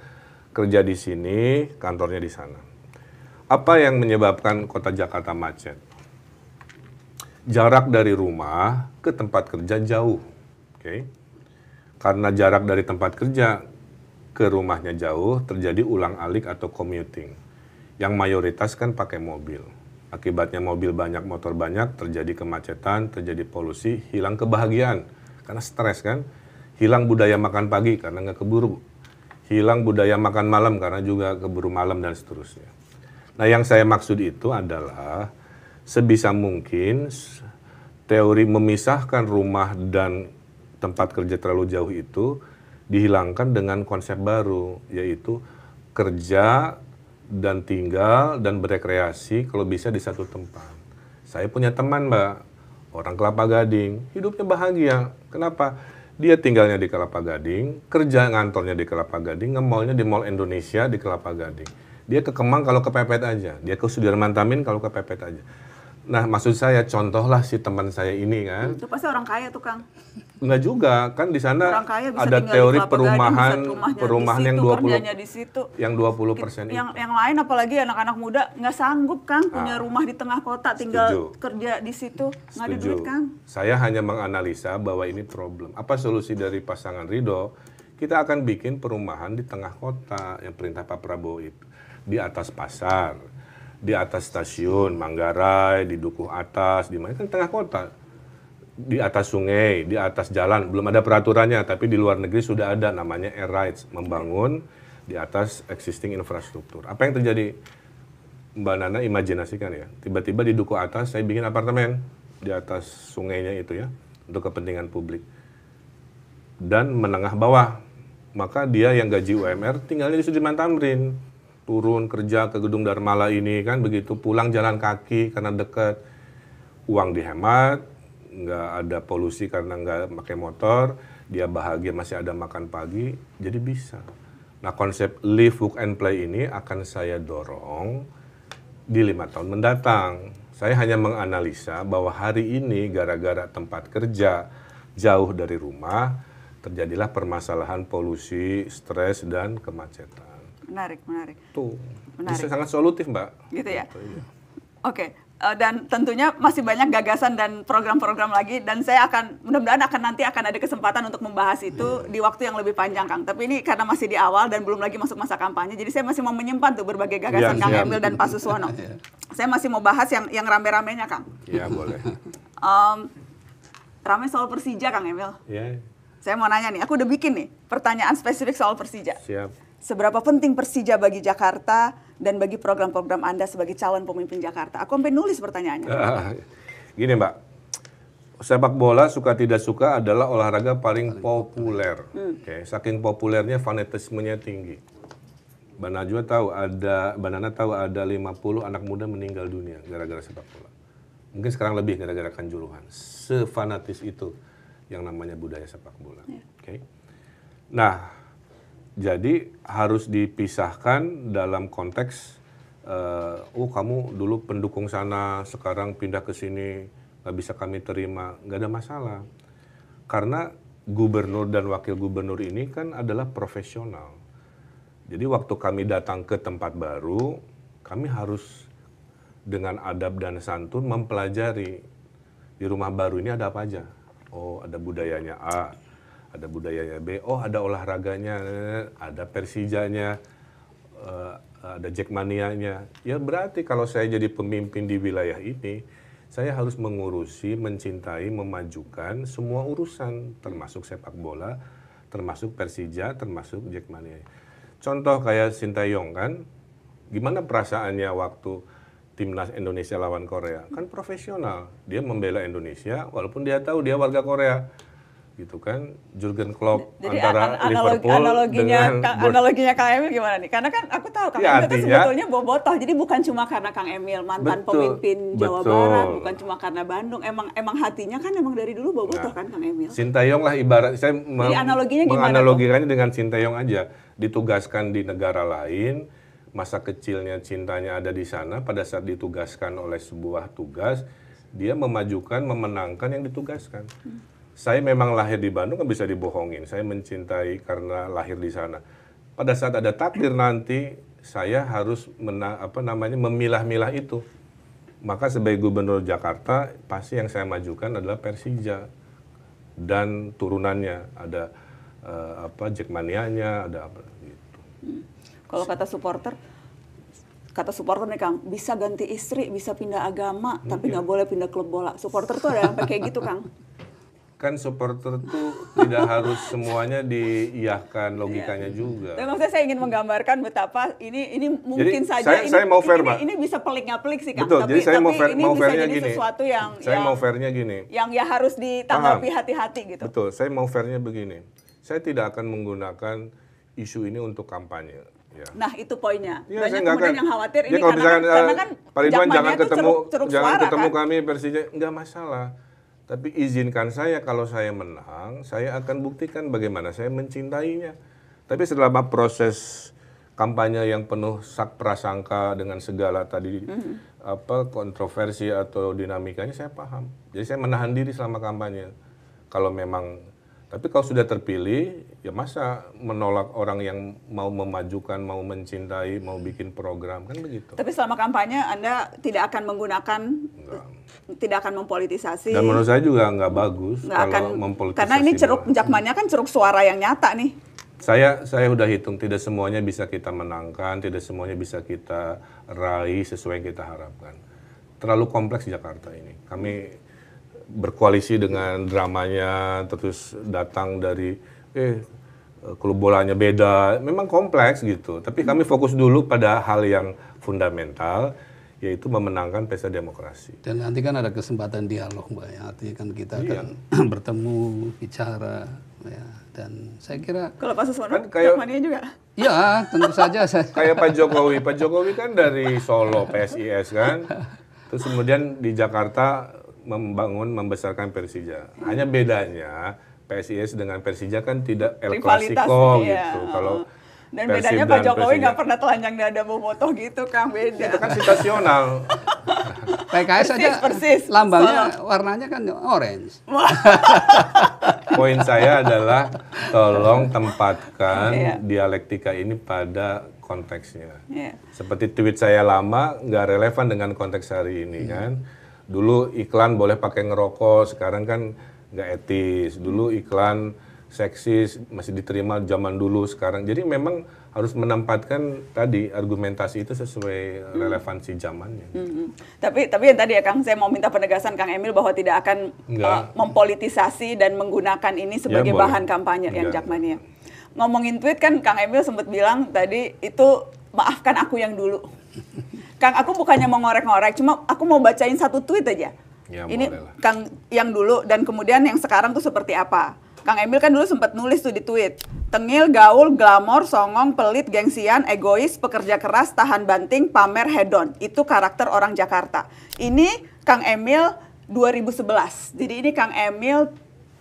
kerja di sini, kantornya di sana. Apa yang menyebabkan kota Jakarta macet? Jarak dari rumah ke tempat kerja jauh. Oke. Okay? Karena jarak dari tempat kerja ke rumahnya jauh, terjadi ulang-alik atau commuting. Yang mayoritas kan pakai mobil. Akibatnya mobil banyak, motor banyak, terjadi kemacetan, terjadi polusi, hilang kebahagiaan. Karena stres kan. Hilang budaya makan pagi karena nggak keburu. Hilang budaya makan malam karena juga keburu malam dan seterusnya. Nah yang saya maksud itu adalah sebisa mungkin teori memisahkan rumah dan tempat kerja terlalu jauh itu dihilangkan dengan konsep baru yaitu kerja dan tinggal dan berekreasi kalau bisa di satu tempat. Saya punya teman, Mbak, orang Kelapa Gading, hidupnya bahagia. Kenapa? Dia tinggalnya di Kelapa Gading, kerja ngantornya di Kelapa Gading, ngemolnya di Mall Indonesia di Kelapa Gading. Dia ke Kemang kalau kepepet aja, dia ke Sudirman Tamin kalau kepepet aja. Nah, maksud saya contohlah si teman saya ini kan. Itu pasti orang kaya tuh, Kang. Enggak juga, kan di sana ada teori perumahan gading, perumahan yang dua puluh di situ. Yang 20% persen yang, yang lain apalagi anak-anak muda nggak sanggup, Kang, ah. punya rumah di tengah kota tinggal setuju. kerja di situ, nggak ada duit, Kang. Saya hanya menganalisa bahwa ini problem. Apa solusi dari pasangan Ridho? Kita akan bikin perumahan di tengah kota yang perintah Pak Prabowo itu di atas pasar di atas stasiun Manggarai, di Dukuh Atas, di mana kan tengah kota. Di atas sungai, di atas jalan, belum ada peraturannya, tapi di luar negeri sudah ada namanya air rights, membangun di atas existing infrastruktur. Apa yang terjadi? Mbak Nana imajinasikan ya, tiba-tiba di Dukuh Atas saya bikin apartemen di atas sungainya itu ya, untuk kepentingan publik. Dan menengah bawah, maka dia yang gaji UMR tinggalnya di Sudirman Tamrin turun kerja ke gedung Darmala ini kan begitu pulang jalan kaki karena dekat uang dihemat nggak ada polusi karena nggak pakai motor dia bahagia masih ada makan pagi jadi bisa nah konsep live work and play ini akan saya dorong di lima tahun mendatang saya hanya menganalisa bahwa hari ini gara-gara tempat kerja jauh dari rumah terjadilah permasalahan polusi stres dan kemacetan menarik, menarik. Tuh, menarik. sangat solutif mbak. Gitu ya. Iya. Oke, okay. Eh, dan tentunya masih banyak gagasan dan program-program lagi dan saya akan mudah-mudahan akan nanti akan ada kesempatan untuk membahas itu hmm. di waktu yang lebih panjang Kang. Tapi ini karena masih di awal dan belum lagi masuk masa kampanye, jadi saya masih mau menyimpan tuh berbagai gagasan ya, Kang siap. Emil dan Pak Suswono. ya. saya masih mau bahas yang yang rame-ramenya Kang. Iya boleh. um, rame soal Persija Kang Emil. Iya. Saya mau nanya nih, aku udah bikin nih pertanyaan spesifik soal Persija. Siap seberapa penting Persija bagi Jakarta dan bagi program-program Anda sebagai calon pemimpin Jakarta? Aku sampai nulis pertanyaannya. Uh, gini Mbak, sepak bola suka tidak suka adalah olahraga paling populer. Hmm. Oke, okay. saking populernya fanatismenya tinggi. Mbak Najwa tahu ada, Banana tahu ada 50 anak muda meninggal dunia gara-gara sepak bola. Mungkin sekarang lebih gara-gara kanjuruhan. Sefanatis itu yang namanya budaya sepak bola. Yeah. Oke. Okay. Nah, jadi harus dipisahkan dalam konteks uh, oh kamu dulu pendukung sana, sekarang pindah ke sini, nggak bisa kami terima, nggak ada masalah. Karena gubernur dan wakil gubernur ini kan adalah profesional. Jadi waktu kami datang ke tempat baru, kami harus dengan adab dan santun mempelajari di rumah baru ini ada apa aja. Oh, ada budayanya A, ada budaya B, oh ada olahraganya, ada Persijanya, eh, ada Jackmania-nya. Ya berarti kalau saya jadi pemimpin di wilayah ini, saya harus mengurusi, mencintai, memajukan semua urusan, termasuk sepak bola, termasuk Persija, termasuk Jackmania. Contoh kayak Sintayong kan, gimana perasaannya waktu timnas Indonesia lawan Korea? Kan profesional, dia membela Indonesia walaupun dia tahu dia warga Korea gitu kan Jurgen Klopp Jadi antara analog, Liverpool analoginya dengan Ka, analoginya Kang Emil gimana nih? Karena kan aku tahu Kang ya, Emil itu sebetulnya bobotoh. Jadi bukan cuma karena Kang Emil mantan betul, pemimpin Jawa betul. Barat, bukan cuma karena Bandung. Emang emang hatinya kan emang dari dulu bobotoh nah, kan Kang Emil. Sintayong lah ibarat saya Jadi analoginya menganalogikannya tuh? dengan Sintayong aja. Ditugaskan di negara lain, masa kecilnya cintanya ada di sana pada saat ditugaskan oleh sebuah tugas dia memajukan, memenangkan yang ditugaskan. Hmm saya memang lahir di Bandung kan bisa dibohongin. Saya mencintai karena lahir di sana. Pada saat ada takdir nanti, saya harus mena, apa namanya memilah-milah itu. Maka sebagai gubernur Jakarta, pasti yang saya majukan adalah Persija dan turunannya ada uh, apa Jackmania-nya, ada apa gitu. Kalau kata supporter, kata supporter nih Kang, bisa ganti istri, bisa pindah agama, Mungkin. tapi nggak boleh pindah klub bola. Supporter tuh ada yang kayak gitu Kang kan supporter tuh tidak harus semuanya diiyahkan logikanya yeah. juga. Tapi maksudnya saya ingin menggambarkan betapa ini ini mungkin jadi, saja saya, ini, saya mau fair, ini, ini, bisa peliknya pelik sih kan. Betul, tapi, jadi saya tapi mau fair, ini mau bisa jadi gini. sesuatu yang saya yang, mau fairnya gini. Yang ya harus ditanggapi hati-hati gitu. Betul, saya mau fairnya begini. Saya tidak akan menggunakan isu ini untuk kampanye. Ya. Nah itu poinnya. Ya, Banyak kemudian akan, yang khawatir ya, ini kalau karena, kan- misalkan, karena kan eh, Pak Ridwan jangan ketemu ceruk, ceruk jangan suara, ketemu kan? kami Persija nggak masalah tapi izinkan saya kalau saya menang, saya akan buktikan bagaimana saya mencintainya. Tapi selama proses kampanye yang penuh sak prasangka dengan segala tadi mm -hmm. apa kontroversi atau dinamikanya saya paham. Jadi saya menahan diri selama kampanye. Kalau memang tapi kalau sudah terpilih, ya masa menolak orang yang mau memajukan, mau mencintai, mau bikin program kan begitu. Tapi selama kampanye Anda tidak akan menggunakan enggak. tidak akan mempolitisasi. Dan menurut saya juga nggak bagus nggak kalau akan, mempolitisasi. Karena ini ceruk jakmannya kan ceruk suara yang nyata nih. Saya saya udah hitung tidak semuanya bisa kita menangkan, tidak semuanya bisa kita raih sesuai yang kita harapkan. Terlalu kompleks Jakarta ini. Kami berkoalisi dengan dramanya terus datang dari eh klub bolanya beda memang kompleks gitu tapi kami fokus dulu pada hal yang fundamental yaitu memenangkan pesta demokrasi. Dan nanti kan ada kesempatan dialog Mbak ya, artinya kan kita iya. akan bertemu, bicara ya. Dan saya kira kalau Pak Suswono kan kayak juga. Iya, tentu saja saya. Kayak Pak Jokowi, Pak Jokowi kan dari Solo PSIS kan. Terus kemudian di Jakarta membangun membesarkan Persija. Hmm. Hanya bedanya PSIS dengan Persija kan tidak El Clasico iya. gitu. Hmm. Kalau dan Persib bedanya Pak Jokowi nggak pernah telanjang dada mau foto gitu, Kang. Beda. Itu kan situasional. PKS aja persis. lambangnya so. warnanya kan orange. Poin saya adalah tolong tempatkan yeah. dialektika ini pada konteksnya. Yeah. Seperti tweet saya lama nggak relevan dengan konteks hari ini hmm. kan dulu iklan boleh pakai ngerokok, sekarang kan nggak etis. Dulu iklan seksis masih diterima zaman dulu sekarang. Jadi memang harus menempatkan tadi argumentasi itu sesuai hmm. relevansi zamannya. Hmm, -hmm. Tapi tapi yang tadi ya Kang, saya mau minta penegasan Kang Emil bahwa tidak akan uh, mempolitisasi dan menggunakan ini ya, sebagai ya, bahan kampanye Enggak. yang Jakmania. Ya. Ngomongin tweet kan Kang Emil sempat bilang tadi itu maafkan aku yang dulu. Kang, aku bukannya mau ngorek-ngorek, cuma aku mau bacain satu tweet aja. Ya, ini boleh Kang yang dulu dan kemudian yang sekarang tuh seperti apa? Kang Emil kan dulu sempat nulis tuh di tweet. Tengil, gaul, glamor, songong, pelit, gengsian, egois, pekerja keras, tahan banting, pamer, hedon. Itu karakter orang Jakarta. Ini Kang Emil 2011. Jadi ini Kang Emil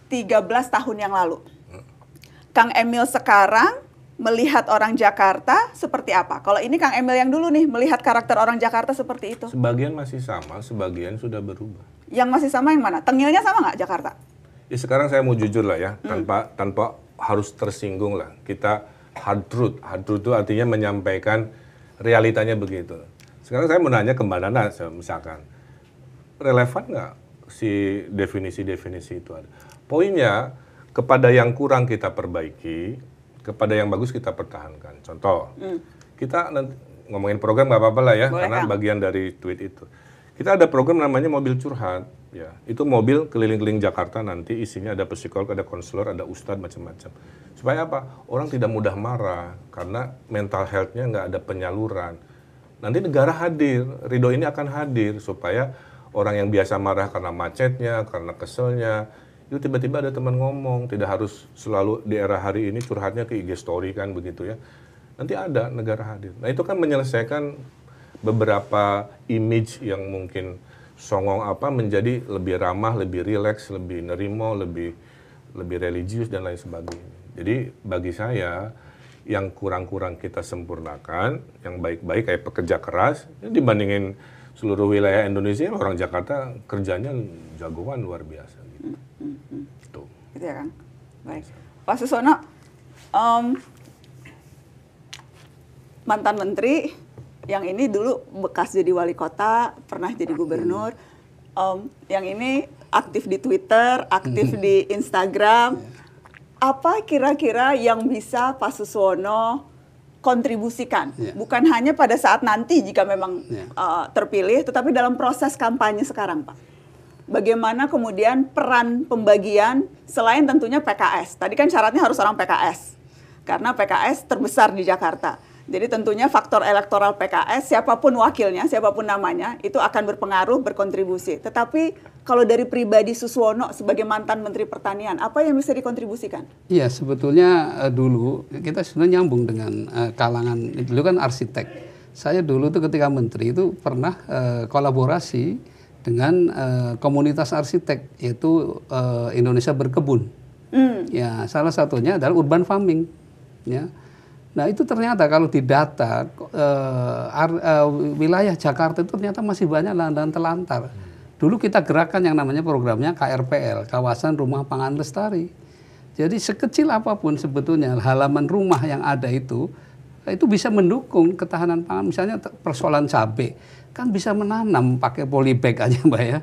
13 tahun yang lalu. Hmm. Kang Emil sekarang melihat orang Jakarta seperti apa? Kalau ini Kang Emil yang dulu nih melihat karakter orang Jakarta seperti itu. Sebagian masih sama, sebagian sudah berubah. Yang masih sama yang mana? Tengilnya sama nggak Jakarta? Ya sekarang saya mau jujur lah ya, hmm. tanpa tanpa harus tersinggung lah. Kita hard truth, hard truth itu artinya menyampaikan realitanya begitu. Sekarang saya mau nanya ke Mbak Nana misalkan, relevan nggak si definisi-definisi itu ada? Poinnya kepada yang kurang kita perbaiki, kepada yang bagus kita pertahankan. Contoh, hmm. kita nanti ngomongin program nggak apa-apa lah ya, Boleh karena kan? bagian dari tweet itu. Kita ada program namanya mobil curhat, ya. Itu mobil keliling-keliling Jakarta nanti isinya ada psikolog, ada konselor, ada ustadz macam-macam. Supaya apa? Orang tidak mudah marah karena mental healthnya nggak ada penyaluran. Nanti negara hadir, Ridho ini akan hadir supaya orang yang biasa marah karena macetnya, karena keselnya, itu tiba-tiba ada teman ngomong, tidak harus selalu di era hari ini curhatnya ke IG story kan begitu ya. Nanti ada negara hadir. Nah, itu kan menyelesaikan beberapa image yang mungkin songong apa menjadi lebih ramah, lebih rileks, lebih nerimo, lebih lebih religius dan lain sebagainya. Jadi bagi saya yang kurang-kurang kita sempurnakan, yang baik-baik kayak pekerja keras ya dibandingin seluruh wilayah Indonesia orang Jakarta kerjanya jagoan luar biasa itu Gitu ya kan? Baik. Pak Susono, um, mantan menteri, yang ini dulu bekas jadi wali kota, pernah jadi gubernur, um, yang ini aktif di Twitter, aktif di Instagram. Iya. Apa kira-kira yang bisa Pak Susono kontribusikan? Yeah. Bukan hanya pada saat nanti jika memang yeah. Iya. uh, terpilih, tetapi dalam proses kampanye sekarang, Pak bagaimana kemudian peran pembagian selain tentunya PKS. Tadi kan syaratnya harus orang PKS. Karena PKS terbesar di Jakarta. Jadi tentunya faktor elektoral PKS siapapun wakilnya, siapapun namanya itu akan berpengaruh, berkontribusi. Tetapi kalau dari pribadi Suswono sebagai mantan Menteri Pertanian, apa yang bisa dikontribusikan? Iya, sebetulnya uh, dulu kita sebenarnya nyambung dengan uh, kalangan dulu kan arsitek. Saya dulu tuh ketika menteri itu pernah uh, kolaborasi dengan uh, komunitas arsitek yaitu uh, Indonesia Berkebun. Mm. Ya, salah satunya adalah urban farming. Ya. Nah, itu ternyata kalau di data uh, uh, wilayah Jakarta itu ternyata masih banyak lahan terlantar. telantar. Dulu kita gerakan yang namanya programnya KRPL, Kawasan Rumah Pangan Lestari. Jadi sekecil apapun sebetulnya halaman rumah yang ada itu itu bisa mendukung ketahanan pangan misalnya persoalan cabai kan bisa menanam pakai polybag aja mbak ya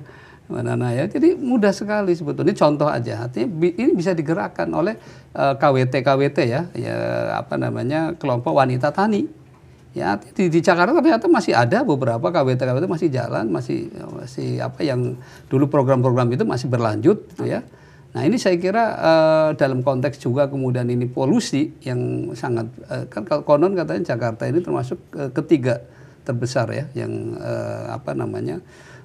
menanam ya jadi mudah sekali sebetulnya contoh aja artinya ini bisa digerakkan oleh eh, KWT KWT ya ya apa namanya kelompok wanita tani ya di, di Jakarta ternyata masih ada beberapa KWT KWT masih jalan masih masih apa yang dulu program-program itu masih berlanjut gitu ya nah ini saya kira uh, dalam konteks juga kemudian ini polusi yang sangat uh, kan konon katanya Jakarta ini termasuk uh, ketiga terbesar ya yang uh, apa namanya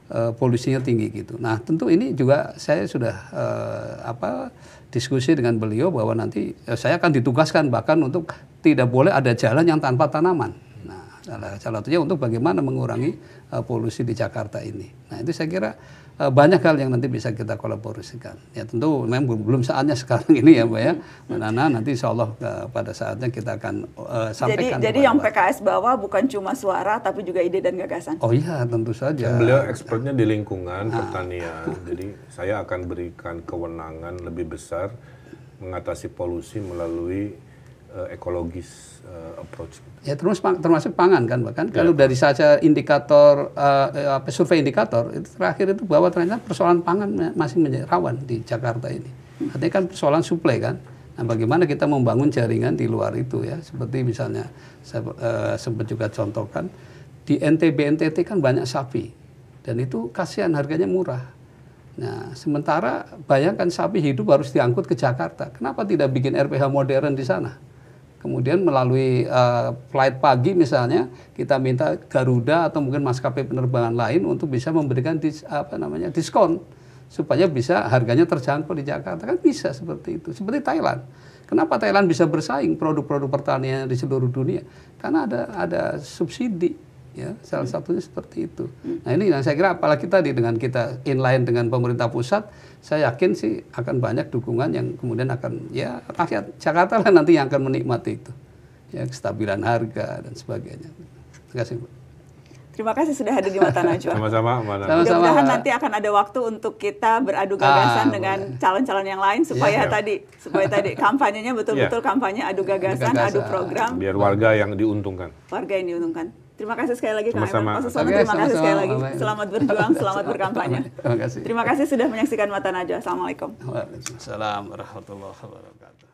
uh, polusinya tinggi gitu. Nah tentu ini juga saya sudah uh, apa diskusi dengan beliau bahwa nanti uh, saya akan ditugaskan bahkan untuk tidak boleh ada jalan yang tanpa tanaman. Nah salah satunya untuk bagaimana mengurangi uh, polusi di Jakarta ini. Nah itu saya kira Eh, banyak hal yang nanti bisa kita kolaborasikan. Ya tentu memang belum saatnya sekarang ini ya Mbak ya. Nana nanti insya Allah uh, pada saatnya kita akan uh, sampaikan. Jadi, jadi yang PKS bawa bukan cuma suara tapi juga ide dan gagasan. Oh iya tentu saja. Kan beliau expertnya di lingkungan, nah. pertanian. Jadi saya akan berikan kewenangan lebih besar mengatasi polusi melalui uh, ekologis uh, approach. Gitu. Ya terus termasuk pangan kan bahkan ya. kalau dari saja indikator uh, apa survei indikator itu terakhir itu bahwa ternyata persoalan pangan masih menjadi rawan di Jakarta ini. Artinya kan persoalan suplai kan. Nah, bagaimana kita membangun jaringan di luar itu ya seperti misalnya saya uh, sempat juga contohkan di NTB NTT kan banyak sapi dan itu kasihan harganya murah. Nah, sementara bayangkan sapi hidup harus diangkut ke Jakarta. Kenapa tidak bikin RPH modern di sana? kemudian melalui uh, flight pagi misalnya kita minta Garuda atau mungkin maskapai penerbangan lain untuk bisa memberikan dis, apa namanya diskon supaya bisa harganya terjangkau di Jakarta kan bisa seperti itu seperti Thailand kenapa Thailand bisa bersaing produk-produk pertanian di seluruh dunia karena ada ada subsidi ya salah hmm. satunya seperti itu nah ini yang saya kira apalagi tadi dengan kita inline dengan pemerintah pusat saya yakin sih akan banyak dukungan yang kemudian akan ya rakyat Jakarta lah nanti yang akan menikmati itu ya kestabilan harga dan sebagainya. Terima kasih Bu. Terima kasih sudah hadir di Mata Najwa. Sama-sama, sama-sama Mudah-mudahan nanti akan ada waktu untuk kita beradu ah, gagasan ah, dengan calon-calon yang lain iya, supaya yeah. tadi supaya tadi kampanyenya iya. betul-betul yeah. kampanye adu gagasan, adu, gagasan. adu program. Biar warga yang diuntungkan. Warga yang diuntungkan. Terima kasih sekali lagi Kang Evan Pak Susono. Terima kasih sekali lagi. Selamat berjuang, selamat berkampanye. Terima kasih. Terima kasih sudah menyaksikan Mata Najwa. Assalamualaikum. Waalaikumsalam warahmatullahi wabarakatuh.